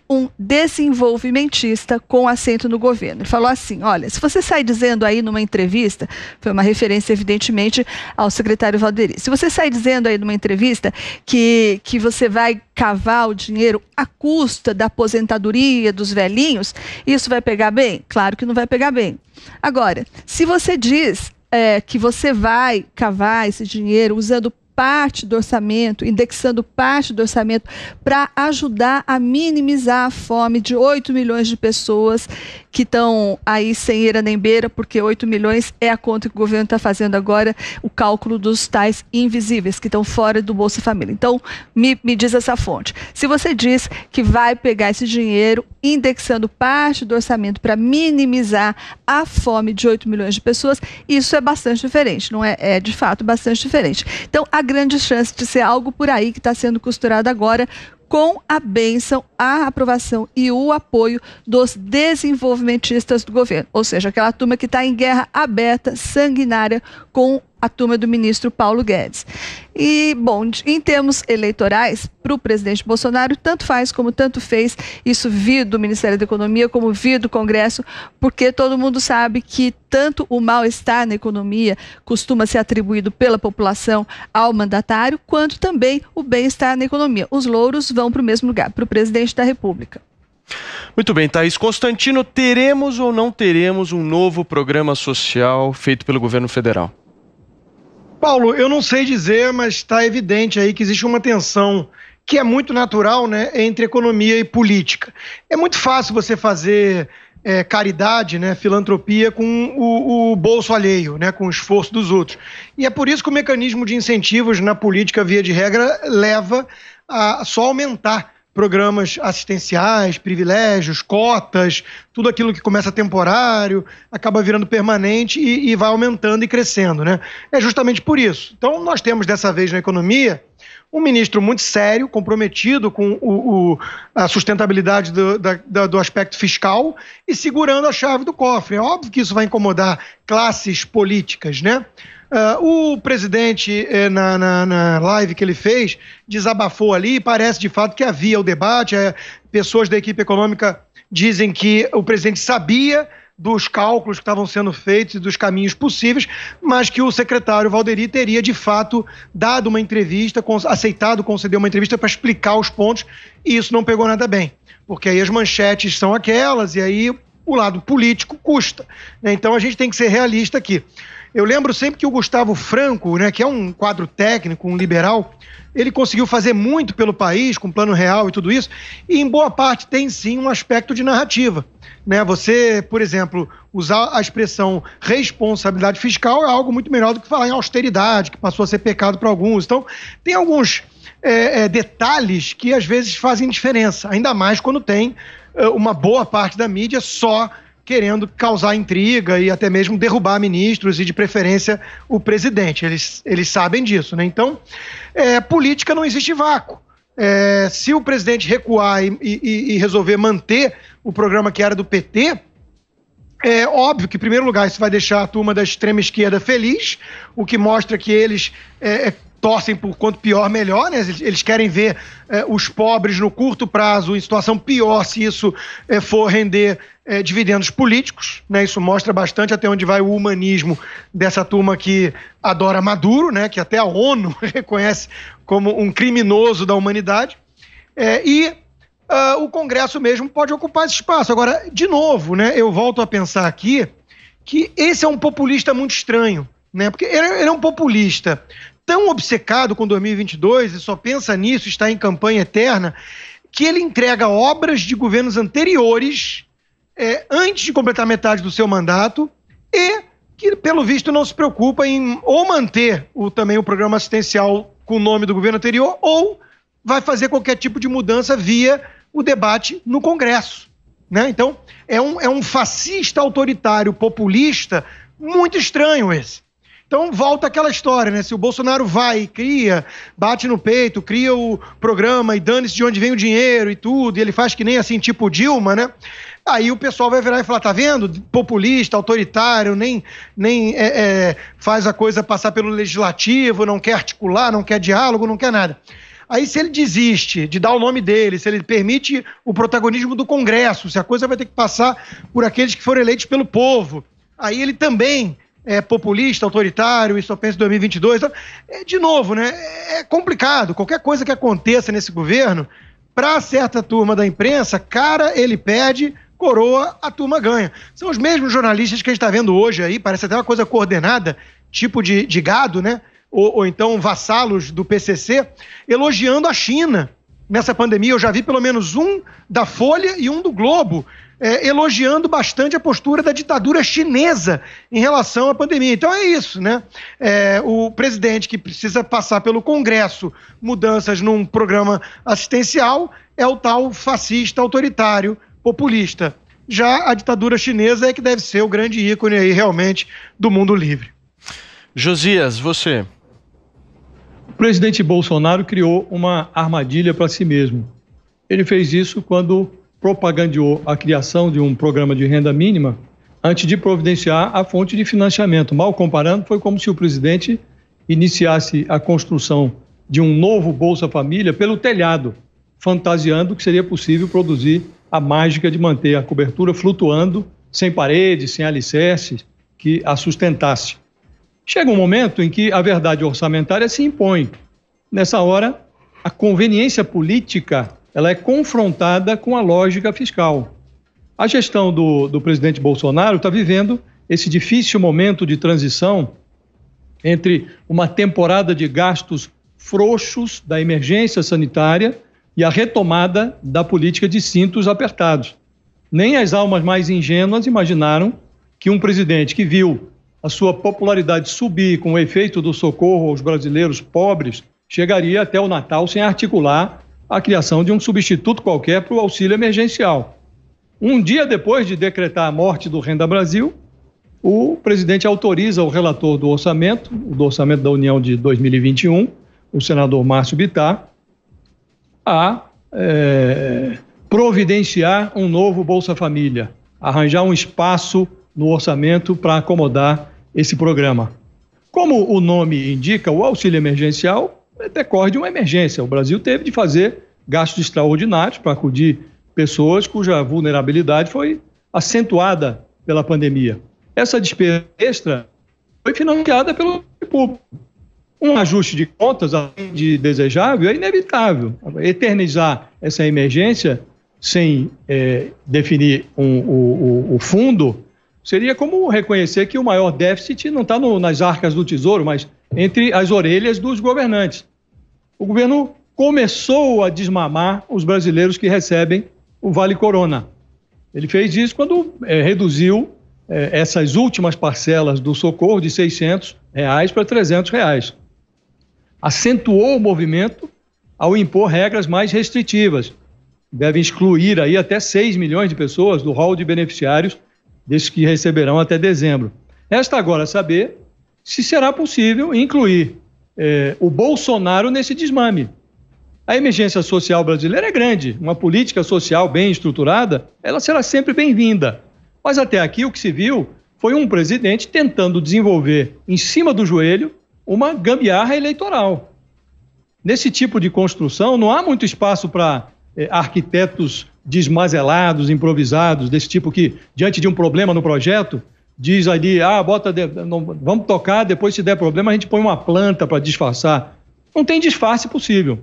um desenvolvimentista com assento no governo. Ele falou assim: olha, se você sair dizendo aí numa entrevista, foi uma referência, evidentemente, ao secretário Valderi, se você sair dizendo aí numa entrevista que, que você vai cavar o dinheiro à custa da aposentadoria dos velhinhos, isso vai pegar bem? Claro que não vai pegar bem. Agora, se você diz é, que você vai cavar esse dinheiro usando parte do orçamento, indexando parte do orçamento, para ajudar a minimizar a fome de 8 milhões de pessoas que estão aí sem ira nem beira, porque 8 milhões é a conta que o governo está fazendo agora, o cálculo dos tais invisíveis, que estão fora do Bolsa Família. Então, me, me diz essa fonte. Se você diz que vai pegar esse dinheiro indexando parte do orçamento para minimizar a fome de 8 milhões de pessoas, isso é bastante diferente, não é? É de fato bastante diferente. Então, a grande chance de ser algo por aí que está sendo costurado agora com a bênção, a aprovação e o apoio dos desenvolvimentistas do governo, ou seja, aquela turma que está em guerra aberta, sanguinária com a turma do ministro Paulo Guedes. E, bom, em termos eleitorais, para o presidente Bolsonaro, tanto faz como tanto fez, isso vir do Ministério da Economia, como vir do Congresso, porque todo mundo sabe que tanto o mal-estar na economia costuma ser atribuído pela população ao mandatário, quanto também o bem-estar na economia. Os louros vão para o mesmo lugar, para o presidente da República. Muito bem, Thaís Constantino, teremos ou não teremos um novo programa social feito pelo governo federal? Paulo, eu não sei dizer, mas está evidente aí que existe uma tensão que é muito natural né, entre economia e política. É muito fácil você fazer é, caridade, né, filantropia com o, o, bolso alheio, né, com o esforço dos outros. E é por isso que o mecanismo de incentivos na política, via de regra, leva a só aumentar programas assistenciais, privilégios, cotas, tudo aquilo que começa temporário, acaba virando permanente e, e vai aumentando e crescendo, né? É justamente por isso. Então, nós temos dessa vez na economia um ministro muito sério, comprometido com o, o, a sustentabilidade do, da, do, aspecto fiscal e segurando a chave do cofre. É óbvio que isso vai incomodar classes políticas, né? Uh, o presidente, eh, na, na, na, live que ele fez, desabafou ali parece de fato que havia o debate. É, pessoas da equipe econômica dizem que o presidente sabia dos cálculos que estavam sendo feitos e dos caminhos possíveis, mas que o secretário Valderi teria, de fato, dado uma entrevista, aceitado conceder uma entrevista para explicar os pontos, e isso não pegou nada bem, porque aí as manchetes são aquelas, e aí o lado político custa. Né? Então a gente tem que ser realista aqui. Eu lembro sempre que o Gustavo Franco, né, que é um quadro técnico, um liberal, ele conseguiu fazer muito pelo país, com o plano real e tudo isso, e em boa parte tem sim um aspecto de narrativa. Né? Você, por exemplo, usar a expressão responsabilidade fiscal é algo muito melhor do que falar em austeridade, que passou a ser pecado para alguns. Então, tem alguns é, é, detalhes que às vezes fazem diferença, ainda mais quando tem é, uma boa parte da mídia só querendo causar intriga e até mesmo derrubar ministros e, de preferência, o presidente. Eles, eles sabem disso, né? Então, é, política não existe vácuo. É, se o presidente recuar e, e, e, resolver manter o programa que era do PT, é óbvio que, em primeiro lugar, isso vai deixar a turma da extrema esquerda feliz, o que mostra que eles é, é torcem por quanto pior, melhor, né? Eles querem ver eh, os pobres no curto prazo em situação pior, se isso eh, for render é, dividendos políticos, né? Isso mostra bastante até onde vai o humanismo dessa turma que adora Maduro, né? Que até a ONU <laughs> reconhece como um criminoso da humanidade. É, e uh, o Congresso mesmo pode ocupar esse espaço. Agora, de novo, né? Eu volto a pensar aqui que esse é um populista muito estranho, né? Porque ele, ele é um populista tão obcecado com 2022 e só pensa nisso, está em campanha eterna, que ele entrega obras de governos anteriores é, antes de completar metade do seu mandato e que, pelo visto, não se preocupa em ou manter o, também o programa assistencial com o nome do governo anterior ou vai fazer qualquer tipo de mudança via o debate no Congresso. Né? Então, é um, é um fascista autoritário populista muito estranho esse. Então volta aquela história, né? Se o Bolsonaro vai, cria, bate no peito, cria o programa e dane-se de onde vem o dinheiro e tudo, e ele faz que nem assim, tipo Dilma, né? Aí o pessoal vai virar e falar: tá vendo? Populista, autoritário, nem, nem é, é, faz a coisa passar pelo legislativo, não quer articular, não quer diálogo, não quer nada. Aí, se ele desiste de dar o nome dele, se ele permite o protagonismo do Congresso, se a coisa vai ter que passar por aqueles que foram eleitos pelo povo, aí ele também é populista, autoritário, isso só pensa em 2022. Então, é, de novo, né? É complicado. Qualquer coisa que aconteça nesse governo, para certa turma da imprensa, cara, ele pede coroa, a turma ganha. São os mesmos jornalistas que a gente está vendo hoje aí, parece até uma coisa coordenada, tipo de, de gado, né? Ou, ou então vassalos do PCC, elogiando a China nessa pandemia. Eu já vi pelo menos um da Folha e um do Globo é, elogiando bastante a postura da ditadura chinesa em relação à pandemia. Então é isso, né? É, o presidente que precisa passar pelo Congresso mudanças num programa assistencial é o tal fascista autoritário populista. Já a ditadura chinesa é que deve ser o grande ícone aí realmente do mundo livre. Josias, você. O presidente Bolsonaro criou uma armadilha para si mesmo. Ele fez isso quando propagandeou a criação de um programa de renda mínima antes de providenciar a fonte de financiamento. Mal comparando, foi como se o presidente iniciasse a construção de um novo Bolsa Família pelo telhado, fantasiando que seria possível produzir a mágica de manter a cobertura flutuando, sem paredes, sem alicerces que a sustentasse. Chega um momento em que a verdade orçamentária se impõe. Nessa hora, a conveniência política ela é confrontada com a lógica fiscal. A gestão do, do presidente Bolsonaro está vivendo esse difícil momento de transição entre uma temporada de gastos frouxos da emergência sanitária e a retomada da política de cintos apertados. Nem as almas mais ingênuas imaginaram que um presidente que viu a sua popularidade subir com o efeito do socorro aos brasileiros pobres chegaria até o Natal sem articular a criação de um substituto qualquer para o auxílio emergencial. Um dia depois de decretar a morte do Renda Brasil, o presidente autoriza o relator do orçamento, do orçamento da União de 2021, o senador Márcio Bittar, a é, providenciar um novo Bolsa Família, arranjar um espaço no orçamento para acomodar esse programa. Como o nome indica, o auxílio emergencial é decorre de uma emergência. O Brasil teve de fazer gastos extraordinários para acudir pessoas cuja vulnerabilidade foi acentuada pela pandemia. Essa despesa extra foi financiada pelo público. Um ajuste de contas, além de desejável, é inevitável. Eternizar essa emergência sem é, definir um, o, o, o, fundo seria como reconhecer que o maior déficit não está nas arcas do Tesouro, mas entre as orelhas dos governantes. O governo começou a desmamar os brasileiros que recebem o Vale Corona. Ele fez isso quando é, reduziu é, essas últimas parcelas do socorro de 600 reais para 300 reais acentuou o movimento ao impor regras mais restritivas. Deve excluir aí até 6 milhões de pessoas do rol de beneficiários desses que receberão até dezembro. Resta agora saber se será possível incluir eh, o Bolsonaro nesse desmame. A emergência social brasileira é grande, uma política social bem estruturada, ela será sempre bem-vinda. Mas até aqui o que se viu foi um presidente tentando desenvolver em cima do joelho uma gambiarra eleitoral. Nesse tipo de construção, não há muito espaço para eh, arquitetos desmazelados, improvisados, desse tipo que, diante de um problema no projeto, diz ali, ah, bota, de... vamos tocar, depois se der problema a gente põe uma planta para disfarçar. Não tem disfarce possível.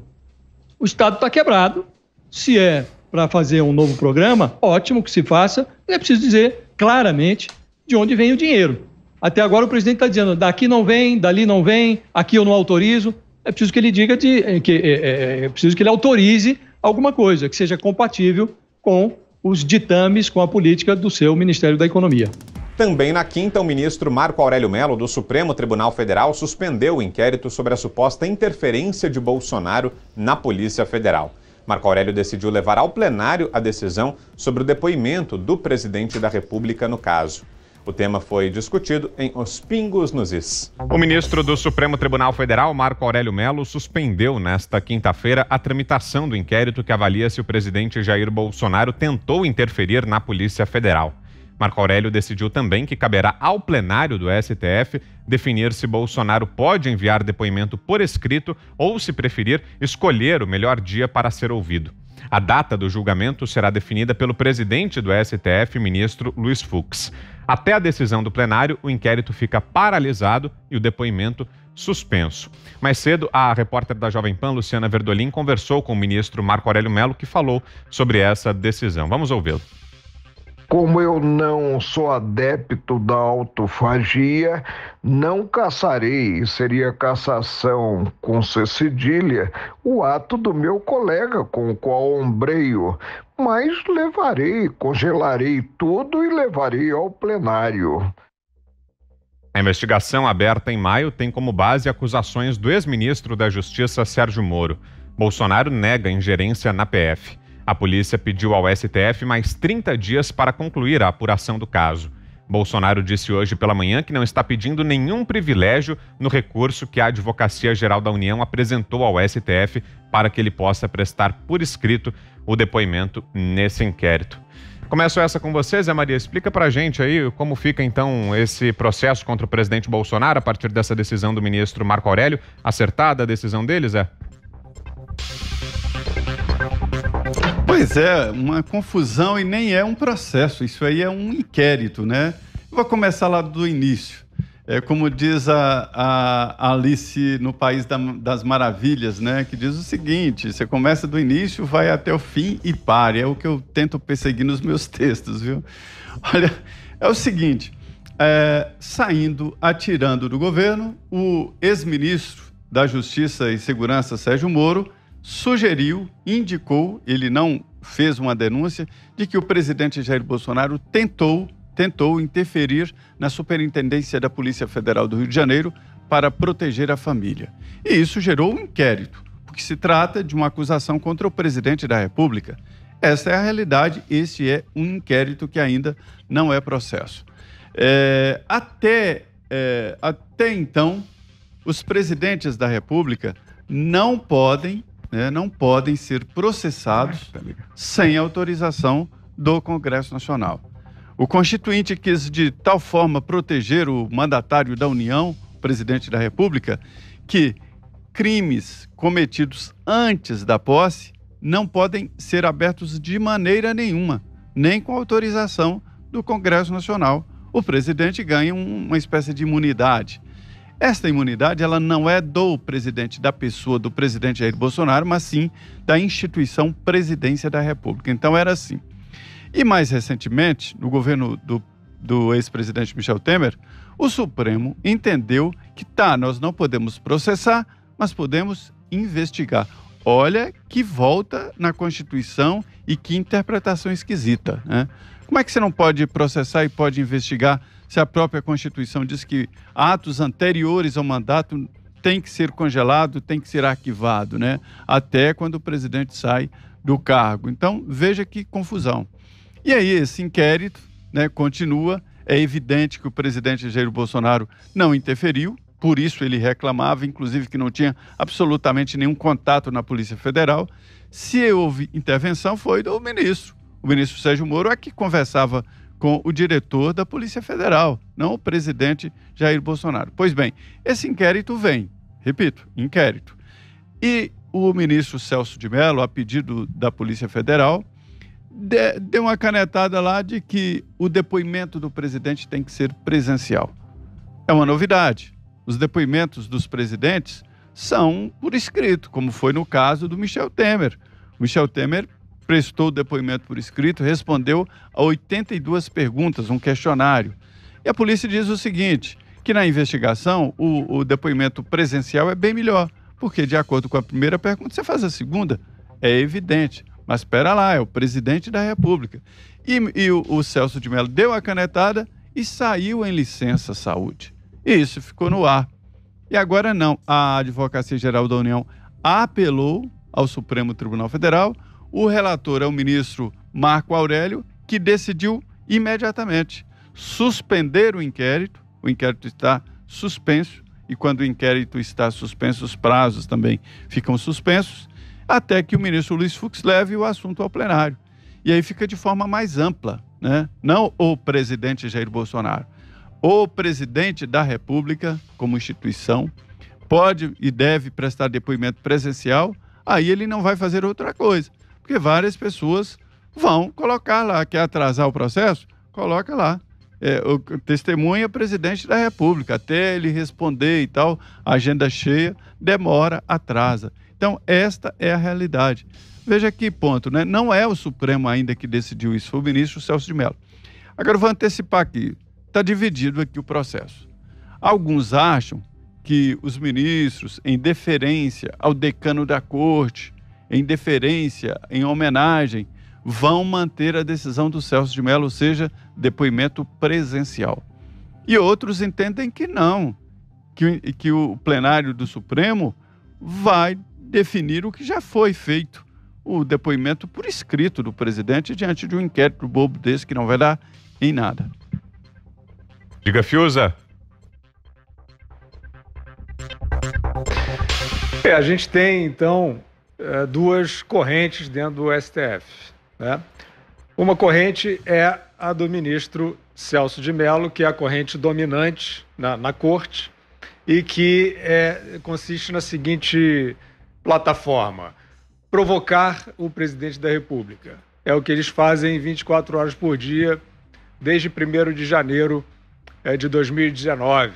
O Estado está quebrado. Se é para fazer um novo programa, ótimo que se faça, mas é preciso dizer claramente de onde vem o dinheiro. Até agora o presidente está dizendo: daqui não vem, dali não vem, aqui eu não autorizo. É preciso que ele diga de, eh, que é, é preciso que ele autorize alguma coisa que seja compatível com os ditames, com a política do seu Ministério da Economia. Também na quinta, o ministro Marco Aurélio Mello, do Supremo Tribunal Federal, suspendeu o inquérito sobre a suposta interferência de Bolsonaro na Polícia Federal. Marco Aurélio decidiu levar ao plenário a decisão sobre o depoimento do presidente da República no caso. O tema foi discutido em Os Pingos nos Is. O ministro do Supremo Tribunal Federal, Marco Aurélio Melo, suspendeu nesta quinta-feira a tramitação do inquérito que avalia se o presidente Jair Bolsonaro tentou interferir na Polícia Federal. Marco Aurélio decidiu também que caberá ao plenário do STF definir se Bolsonaro pode enviar depoimento por escrito ou, se preferir, escolher o melhor dia para ser ouvido. A data do julgamento será definida pelo presidente do STF, ministro Luiz Fux. Até a decisão do plenário, o inquérito fica paralisado e o depoimento suspenso. Mais cedo, a repórter da Jovem Pan, Luciana Verdolim, conversou com o ministro Marco Aurélio Melo, que falou sobre essa decisão. Vamos ouvi-lo. Como eu não sou adepto da autofagia, não caçarei, seria cassação com cedilha, o ato do meu colega com o qual ombreio, mas levarei, congelarei tudo e levarei ao plenário. A investigação aberta em maio tem como base acusações do ex-ministro da Justiça Sérgio Moro. Bolsonaro nega ingerência na PF. A polícia pediu ao STF mais 30 dias para concluir a apuração do caso. Bolsonaro disse hoje pela manhã que não está pedindo nenhum privilégio no recurso que a Advocacia Geral da União apresentou ao STF para que ele possa prestar por escrito o depoimento nesse inquérito. Começo essa com vocês, Zé Maria. Explica pra gente aí como fica então esse processo contra o presidente Bolsonaro a partir dessa decisão do ministro Marco Aurélio. Acertada a decisão deles, é? Pois é, uma confusão e nem é um processo, isso aí é um inquérito, né? Eu vou começar lá do início. É como diz a, a Alice no País da, das Maravilhas, né? Que diz o seguinte: você começa do início, vai até o fim e pare. É o que eu tento perseguir nos meus textos, viu? Olha, é o seguinte: é, saindo, atirando do governo, o ex-ministro da Justiça e Segurança, Sérgio Moro, sugeriu, indicou, ele não fez uma denúncia de que o presidente Jair Bolsonaro tentou, tentou interferir na Superintendência da Polícia Federal do Rio de Janeiro para proteger a família. E isso gerou um inquérito, porque se trata de uma acusação contra o presidente da República. Essa é a realidade, esse é um inquérito que ainda não é processo. É, até, é, até então, os presidentes da República não podem né, não podem ser processados tá sem autorização do Congresso Nacional. O Constituinte quis, de tal forma, proteger o mandatário da União, presidente da República, que crimes cometidos antes da posse não podem ser abertos de maneira nenhuma, nem com autorização do Congresso Nacional. O presidente ganha uma espécie de imunidade. Esta imunidade ela não é do presidente, da pessoa do presidente Jair Bolsonaro, mas sim da instituição Presidência da República. Então era assim. E mais recentemente, no governo do, do ex-presidente Michel Temer, o Supremo entendeu que tá, nós não podemos processar, mas podemos investigar. Olha que volta na Constituição e que interpretação esquisita, né? Como é que você não pode processar e pode investigar se a própria Constituição diz que atos anteriores ao mandato tem que ser congelado, tem que ser arquivado, né? Até quando o presidente sai do cargo. Então, veja que confusão. E aí, esse inquérito né, continua. É evidente que o presidente Jair Bolsonaro não interferiu, por isso ele reclamava, inclusive, que não tinha absolutamente nenhum contato na Polícia Federal. Se houve intervenção, foi do ministro. O ministro Sérgio Moro é que conversava com o diretor da Polícia Federal, não o presidente Jair Bolsonaro. Pois bem, esse inquérito vem, repito, inquérito. E o ministro Celso de Mello, a pedido da Polícia Federal, deu uma canetada lá de que o depoimento do presidente tem que ser presencial. É uma novidade. Os depoimentos dos presidentes são por escrito, como foi no caso do Michel Temer. O Michel Temer prestou depoimento por escrito, respondeu a 82 perguntas, um questionário. E a polícia diz o seguinte: que na investigação o, o depoimento presencial é bem melhor, porque de acordo com a primeira pergunta, você faz a segunda. É evidente. Mas espera lá, é o presidente da República. E, e o, o, Celso de Mello deu a canetada e saiu em licença saúde. E isso ficou no ar. E agora não. A Advocacia Geral da União apelou ao Supremo Tribunal Federal. O relator é o ministro Marco Aurélio, que decidiu imediatamente suspender o inquérito. O inquérito está suspenso e quando o inquérito está suspenso, os prazos também ficam suspensos, até que o ministro Luiz Fux leve o assunto ao plenário. E aí fica de forma mais ampla, né? Não o presidente Jair Bolsonaro. O presidente da República, como instituição, pode e deve prestar depoimento presencial, aí ele não vai fazer outra coisa. Porque várias pessoas vão colocar lá, quer atrasar o processo? Coloca lá. É, o, testemunha presidente da República, até ele responder e tal, agenda cheia, demora, atrasa. Então, esta é a realidade. Veja que ponto, né? Não é o Supremo ainda que decidiu isso, foi o ministro Celso de Mello. Agora, eu vou antecipar aqui. Está dividido aqui o processo. Alguns acham que os ministros, em deferência ao decano da corte, em deferência, em homenagem, vão manter a decisão do Celso de Mello, ou seja, depoimento presencial. E outros entendem que não, que, que o plenário do Supremo vai definir o que já foi feito, o depoimento por escrito do presidente diante de um inquérito bobo desse que não vai dar em nada. Diga, Fiuza. É, a gente tem, então, é, duas correntes dentro do STF. Né? Uma corrente é a do ministro Celso de Mello, que é a corrente dominante na, na corte e que é, consiste na seguinte plataforma: provocar o presidente da República. É o que eles fazem 24 horas por dia, desde 1 de janeiro é, de 2019.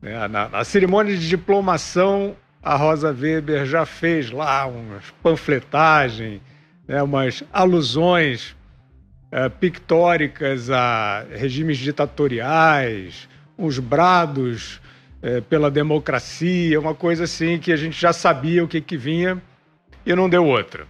Né? Na, na cerimônia de diplomação a Rosa Weber já fez lá umas panfletagens, né, umas alusões é, pictóricas a regimes ditatoriais, uns brados é, pela democracia, uma coisa assim que a gente já sabia o que, que vinha e não deu outra.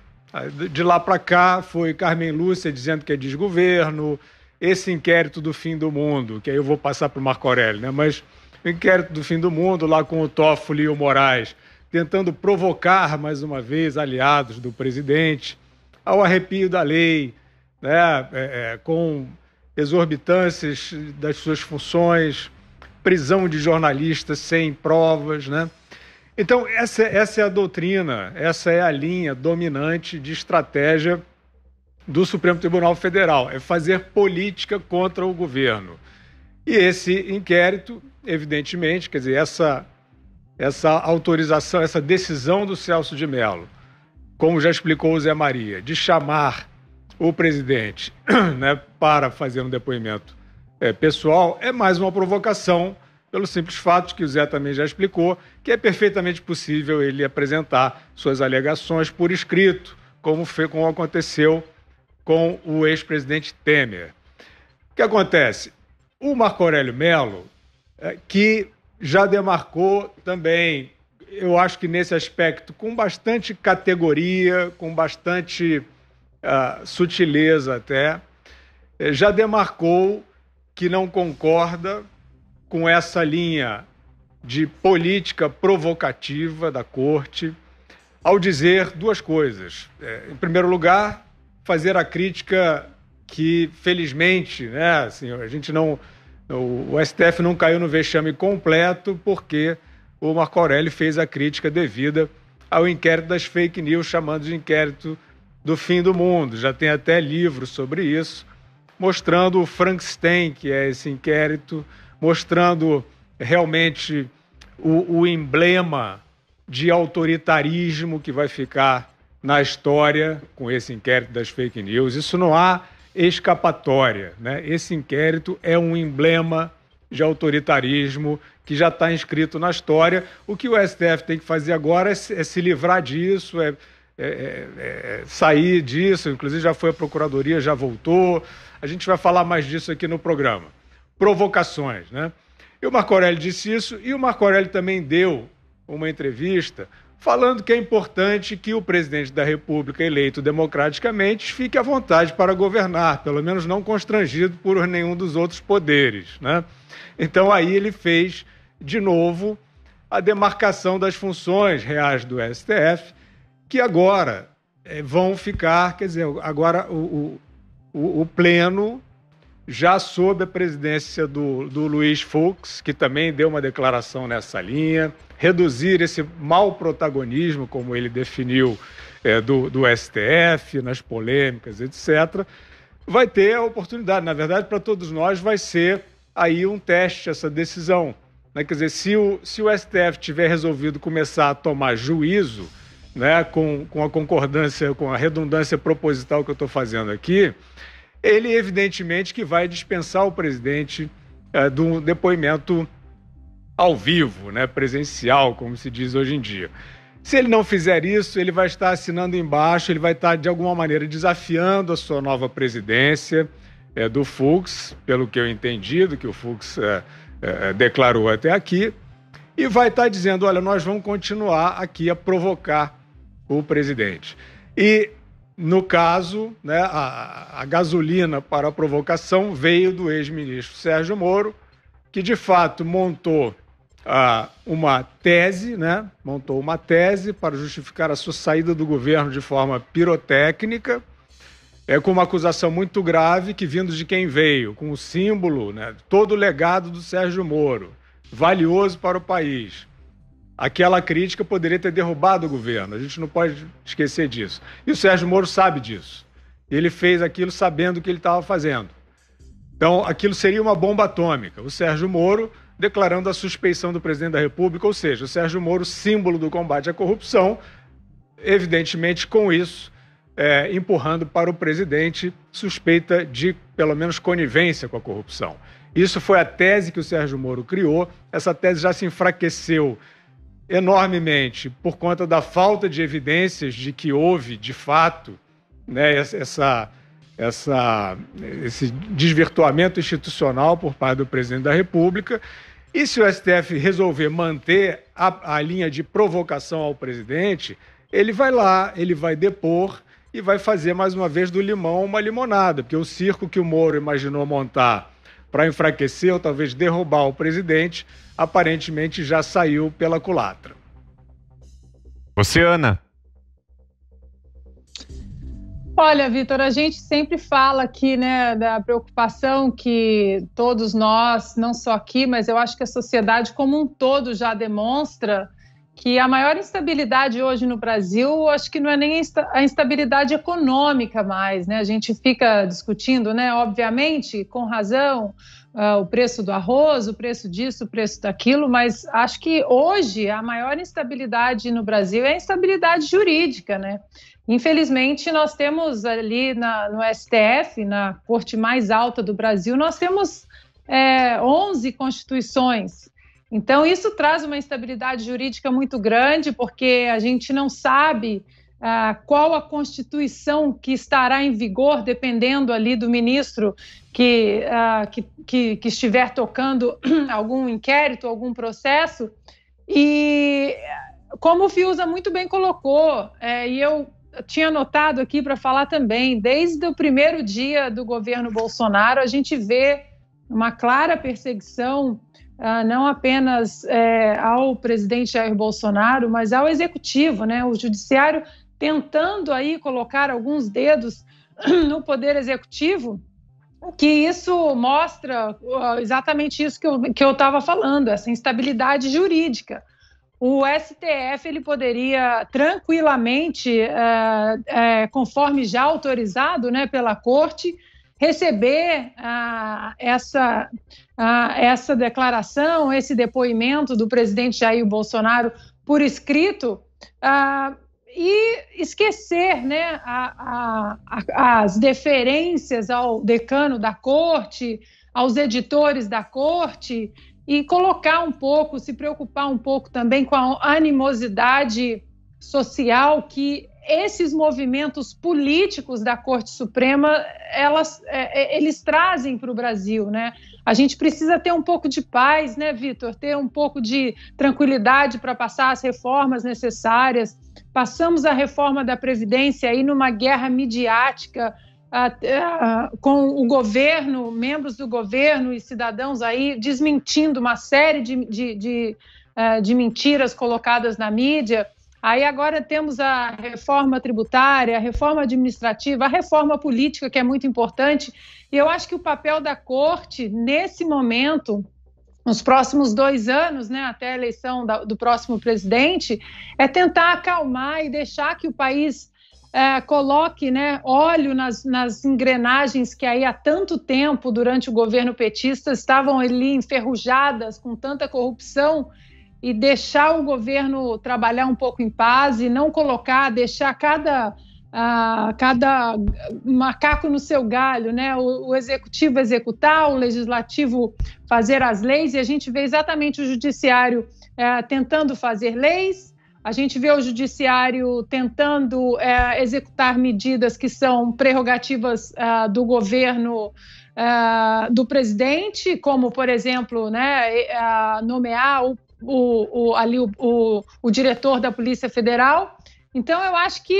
De lá para cá foi Carmen Lúcia dizendo que é desgoverno, esse inquérito do fim do mundo, que aí eu vou passar para o Marco Aurélio, né? mas o inquérito do fim do mundo lá com o Toffoli e o Moraes, tentando provocar mais uma vez aliados do presidente ao arrepio da lei, né, é, é com exorbitâncias das suas funções, prisão de jornalistas sem provas, né? Então, essa, essa é a doutrina, essa é a linha dominante de estratégia do Supremo Tribunal Federal, é fazer política contra o governo. E esse inquérito, evidentemente, quer dizer, essa essa autorização, essa decisão do Celso de Mello, como já explicou o Zé Maria, de chamar o presidente <clears throat> né, para fazer um depoimento é, pessoal, é mais uma provocação pelo simples fato que o Zé também já explicou, que é perfeitamente possível ele apresentar suas alegações por escrito, como, foi, como aconteceu com o ex-presidente Temer. O que acontece? O Marco Aurélio Mello, é, que já demarcou também, eu acho que nesse aspecto, com bastante categoria, com bastante uh, sutileza até, eh, já demarcou que não concorda com essa linha de política provocativa da corte ao dizer duas coisas. Eh, em primeiro lugar, fazer a crítica que, felizmente, né, assim, a gente não o, STF não caiu no vexame completo porque o Marco Aurélio fez a crítica devida ao inquérito das fake news, chamando de inquérito do fim do mundo. Já tem até livro sobre isso, mostrando o Frankenstein, que é esse inquérito, mostrando realmente o, o emblema de autoritarismo que vai ficar na história com esse inquérito das fake news. Isso não há escapatória. Né? Esse inquérito é um emblema de autoritarismo que já está inscrito na história. O que o STF tem que fazer agora é se é livrar disso, é, é, é, é, sair disso. Inclusive, já foi a procuradoria, já voltou. A gente vai falar mais disso aqui no programa. Provocações, né? E o Marco Aurélio disse isso, e o Marco Aurélio também deu uma entrevista falando que é importante que o presidente da República, eleito democraticamente, fique à vontade para governar, pelo menos não constrangido por nenhum dos outros poderes. Né? Então, aí ele fez, de novo, a demarcação das funções reais do STF, que agora eh, vão ficar, quer dizer, agora o, o, o Pleno já sob a presidência do, do Luiz Fux, que também deu uma declaração nessa linha, reduzir esse mau protagonismo, como ele definiu, é, do, do STF, nas polêmicas, etc., vai ter a oportunidade. Na verdade, para todos nós, vai ser aí um teste essa decisão. Né? Quer dizer, se o, se o STF tiver resolvido começar a tomar juízo, né, com, com a concordância, com a redundância proposital que eu estou fazendo aqui, ele evidentemente que vai dispensar o presidente é, do depoimento ao vivo, né, presencial, como se diz hoje em dia. Se ele não fizer isso, ele vai estar assinando embaixo, ele vai estar, de alguma maneira, desafiando a sua nova presidência é, do Fux, pelo que eu entendi, do que o Fux é, é, é declarou até aqui, e vai estar dizendo: olha, nós vamos continuar aqui a provocar o presidente. E, no caso, né, a, a gasolina para a provocação veio do ex-ministro Sérgio Moro, que de fato montou ah, uma tese, né? montou uma tese para justificar a sua saída do governo de forma pirotécnica, é com uma acusação muito grave que vindo de quem veio, com o símbolo, né? todo o legado do Sérgio Moro, valioso para o país. Aquela crítica poderia ter derrubado o governo, a gente não pode esquecer disso. E o Sérgio Moro sabe disso. Ele fez aquilo sabendo o que ele estava fazendo. Então, aquilo seria uma bomba atômica. O Sérgio Moro declarando a suspeição do presidente da República, ou seja, o Sérgio Moro, símbolo do combate à corrupção, evidentemente com isso, é, empurrando para o presidente suspeita de, pelo menos, conivência com a corrupção. Isso foi a tese que o Sérgio Moro criou, essa tese já se enfraqueceu enormemente por conta da falta de evidências de que houve, de fato, né, essa, essa, esse desvirtuamento institucional por parte do presidente da República. E se o STF resolver manter a, a linha de provocação ao presidente, ele vai lá, ele vai depor e vai fazer mais uma vez do limão uma limonada, porque o circo que o Moro imaginou montar para enfraquecer ou talvez derrubar o presidente, aparentemente já saiu pela culatra. Oceana, Olha, Vitor, a gente sempre fala aqui, né, da preocupação que todos nós, não só aqui, mas eu acho que a sociedade como um todo já demonstra que a maior instabilidade hoje no Brasil, acho que não é nem a instabilidade econômica mais, né? A gente fica discutindo, né, obviamente, com razão, uh, o preço do arroz, o preço disso, o preço daquilo, mas acho que hoje a maior instabilidade no Brasil é a instabilidade jurídica, né? Infelizmente, nós temos ali na, no STF, na corte mais alta do Brasil, nós temos é, 11 constituições. Então, isso traz uma instabilidade jurídica muito grande, porque a gente não sabe ah, qual a constituição que estará em vigor, dependendo ali do ministro que, ah, que, que, que estiver tocando <clears throat> algum inquérito, algum processo. E como o Fiuza muito bem colocou, é, e eu tinha anotado aqui para falar também, desde o primeiro dia do governo Bolsonaro, a gente vê uma clara perseguição, uh, não apenas é, ao presidente Jair Bolsonaro, mas ao executivo, né? O judiciário tentando aí colocar alguns dedos <clears throat> no poder executivo, que isso mostra ah, exatamente isso que eu estava falando, essa instabilidade jurídica o STF ele poderia tranquilamente, é, é, conforme já autorizado né, pela Corte, receber ah, essa, ah, essa declaração, esse depoimento do presidente Jair Bolsonaro por escrito ah, e esquecer né, a, a, as deferências ao decano da Corte, aos editores da Corte e colocar um pouco, se preocupar um pouco também com a animosidade social que esses movimentos políticos da Corte Suprema elas, é, é eles trazem para o Brasil, né? A gente precisa ter um pouco de paz, né, Vitor? Ter um pouco de tranquilidade para passar as reformas necessárias. Passamos a reforma da Previdência aí numa guerra midiática ah, com o governo, membros do governo e cidadãos aí desmentindo uma série de, de, de, ah, de mentiras colocadas na mídia. Aí agora temos a reforma tributária, a reforma administrativa, a reforma política, que é muito importante. E eu acho que o papel da corte, nesse momento, nos próximos dois anos, né, até a eleição da, do próximo presidente, é tentar acalmar e deixar que o país é, coloque né, óleo nas, nas engrenagens que aí há tanto tempo, durante o governo petista, estavam ali enferrujadas com tanta corrupção e deixar o governo trabalhar um pouco em paz e não colocar, deixar cada, cada macaco no seu galho, né? O, o, executivo executar, o legislativo fazer as leis, e a gente vê exatamente o judiciário é, tentando fazer leis a gente vê o judiciário tentando é, executar medidas que são prerrogativas é, do governo é, do presidente, como, por exemplo, né, é, nomear o, o, o ali o, o, diretor da Polícia Federal. Então, eu acho que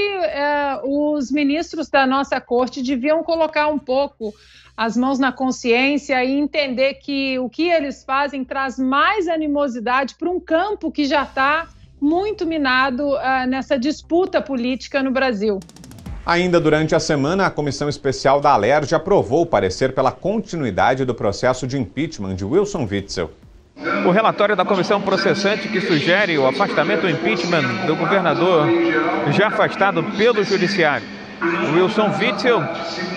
os ministros da nossa corte deviam colocar um pouco as mãos na consciência e entender que o que eles fazem traz mais animosidade para um campo que já está muito minado uh, nessa disputa política no Brasil. Ainda durante a semana, a Comissão Especial da Alerj aprovou o parecer pela continuidade do processo de impeachment de Wilson Witzel. O relatório da comissão processante que sugere o afastamento do impeachment do governador já afastado pelo judiciário. Wilson Witzel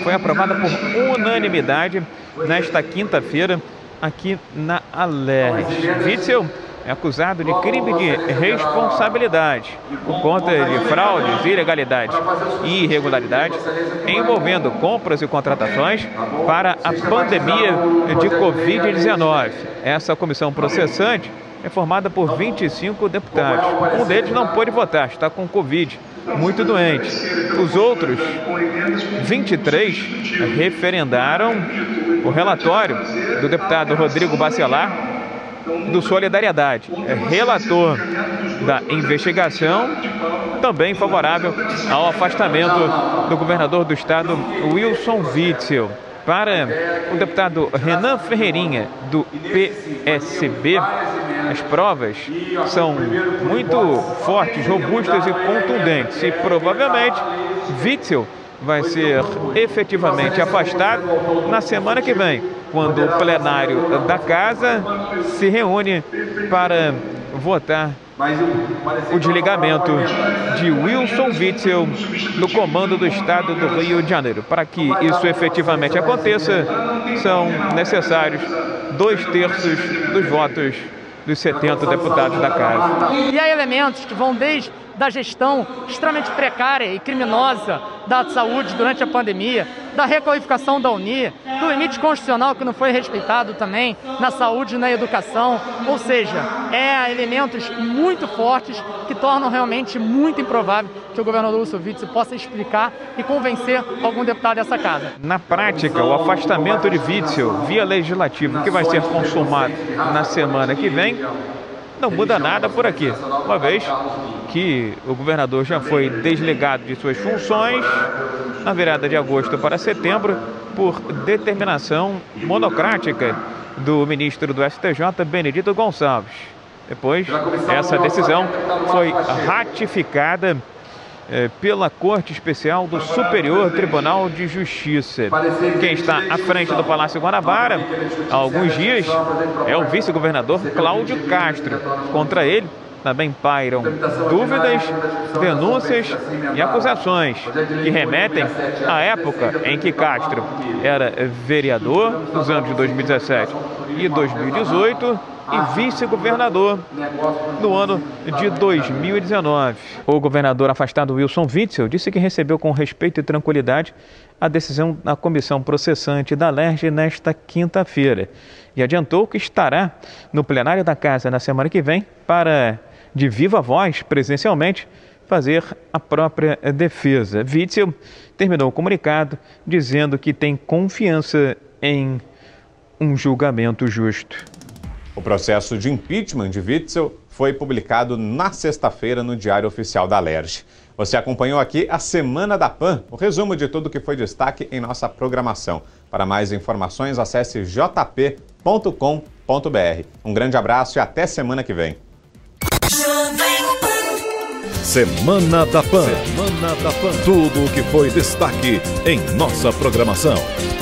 foi aprovada por unanimidade nesta quinta-feira aqui na Alerj. Witzel é acusado de crime de responsabilidade por conta de fraudes, ilegalidades e irregularidades envolvendo compras e contratações para a pandemia de Covid-19. Essa comissão processante é formada por 25 deputados. Um deles não pôde votar, está com Covid, muito doente. Os outros 23 referendaram o relatório do deputado Rodrigo Bacelar do Solidariedade, é relator da investigação, também favorável ao afastamento do governador do estado, Wilson Witzel. Para o deputado Renan Ferreirinha, do PSB, as provas são muito fortes, robustas e contundentes. E provavelmente Witzel vai ser efetivamente afastado na semana que vem, quando o plenário da casa se reúne para votar o desligamento de Wilson Witzel no comando do estado do Rio de Janeiro. Para que isso efetivamente aconteça, são necessários dois terços dos votos dos 70 deputados da casa. E há elementos que vão desde da gestão extremamente precária e criminosa da saúde durante a pandemia, da requalificação da Uni, do limite constitucional que não foi respeitado também na saúde e na educação. Ou seja, é elementos muito fortes que tornam realmente muito improvável que o governador Lúcio Witzel possa explicar e convencer algum deputado dessa casa. Na prática, o afastamento de Witzel via legislativo, que vai ser consumado na semana que vem, não muda nada por aqui. Uma vez que o governador já foi desligado de suas funções na virada de agosto para setembro por determinação monocrática do ministro do STJ, Benedito Gonçalves. Depois, essa decisão tá foi ratificada é, pela Corte Especial do Superior Tribunal de Justiça. Quem está à frente do Palácio Guanabara há alguns dias é o vice-governador Cláudio Castro. Contra ele, também pairam dúvidas, denúncias e acusações que remetem à época em que Castro era vereador, nos anos de 2017 e 2018 e vice-governador no ano de 2019. O governador afastado Wilson Witzel disse que recebeu com respeito e tranquilidade a decisão da comissão processante da LERJ nesta quinta-feira e adiantou que estará no plenário da casa na semana que vem para, de viva voz, presencialmente, fazer a própria defesa. Witzel terminou o comunicado dizendo que tem confiança em um julgamento justo. O processo de impeachment de Witzel foi publicado na sexta-feira no Diário Oficial da LERJ. Você acompanhou aqui a Semana da PAN, o resumo de tudo que foi destaque em nossa programação. Para mais informações, acesse jp.com.br. Um grande abraço e até semana que vem. Semana da PAN. Semana da PAN. Tudo o que foi destaque em nossa programação.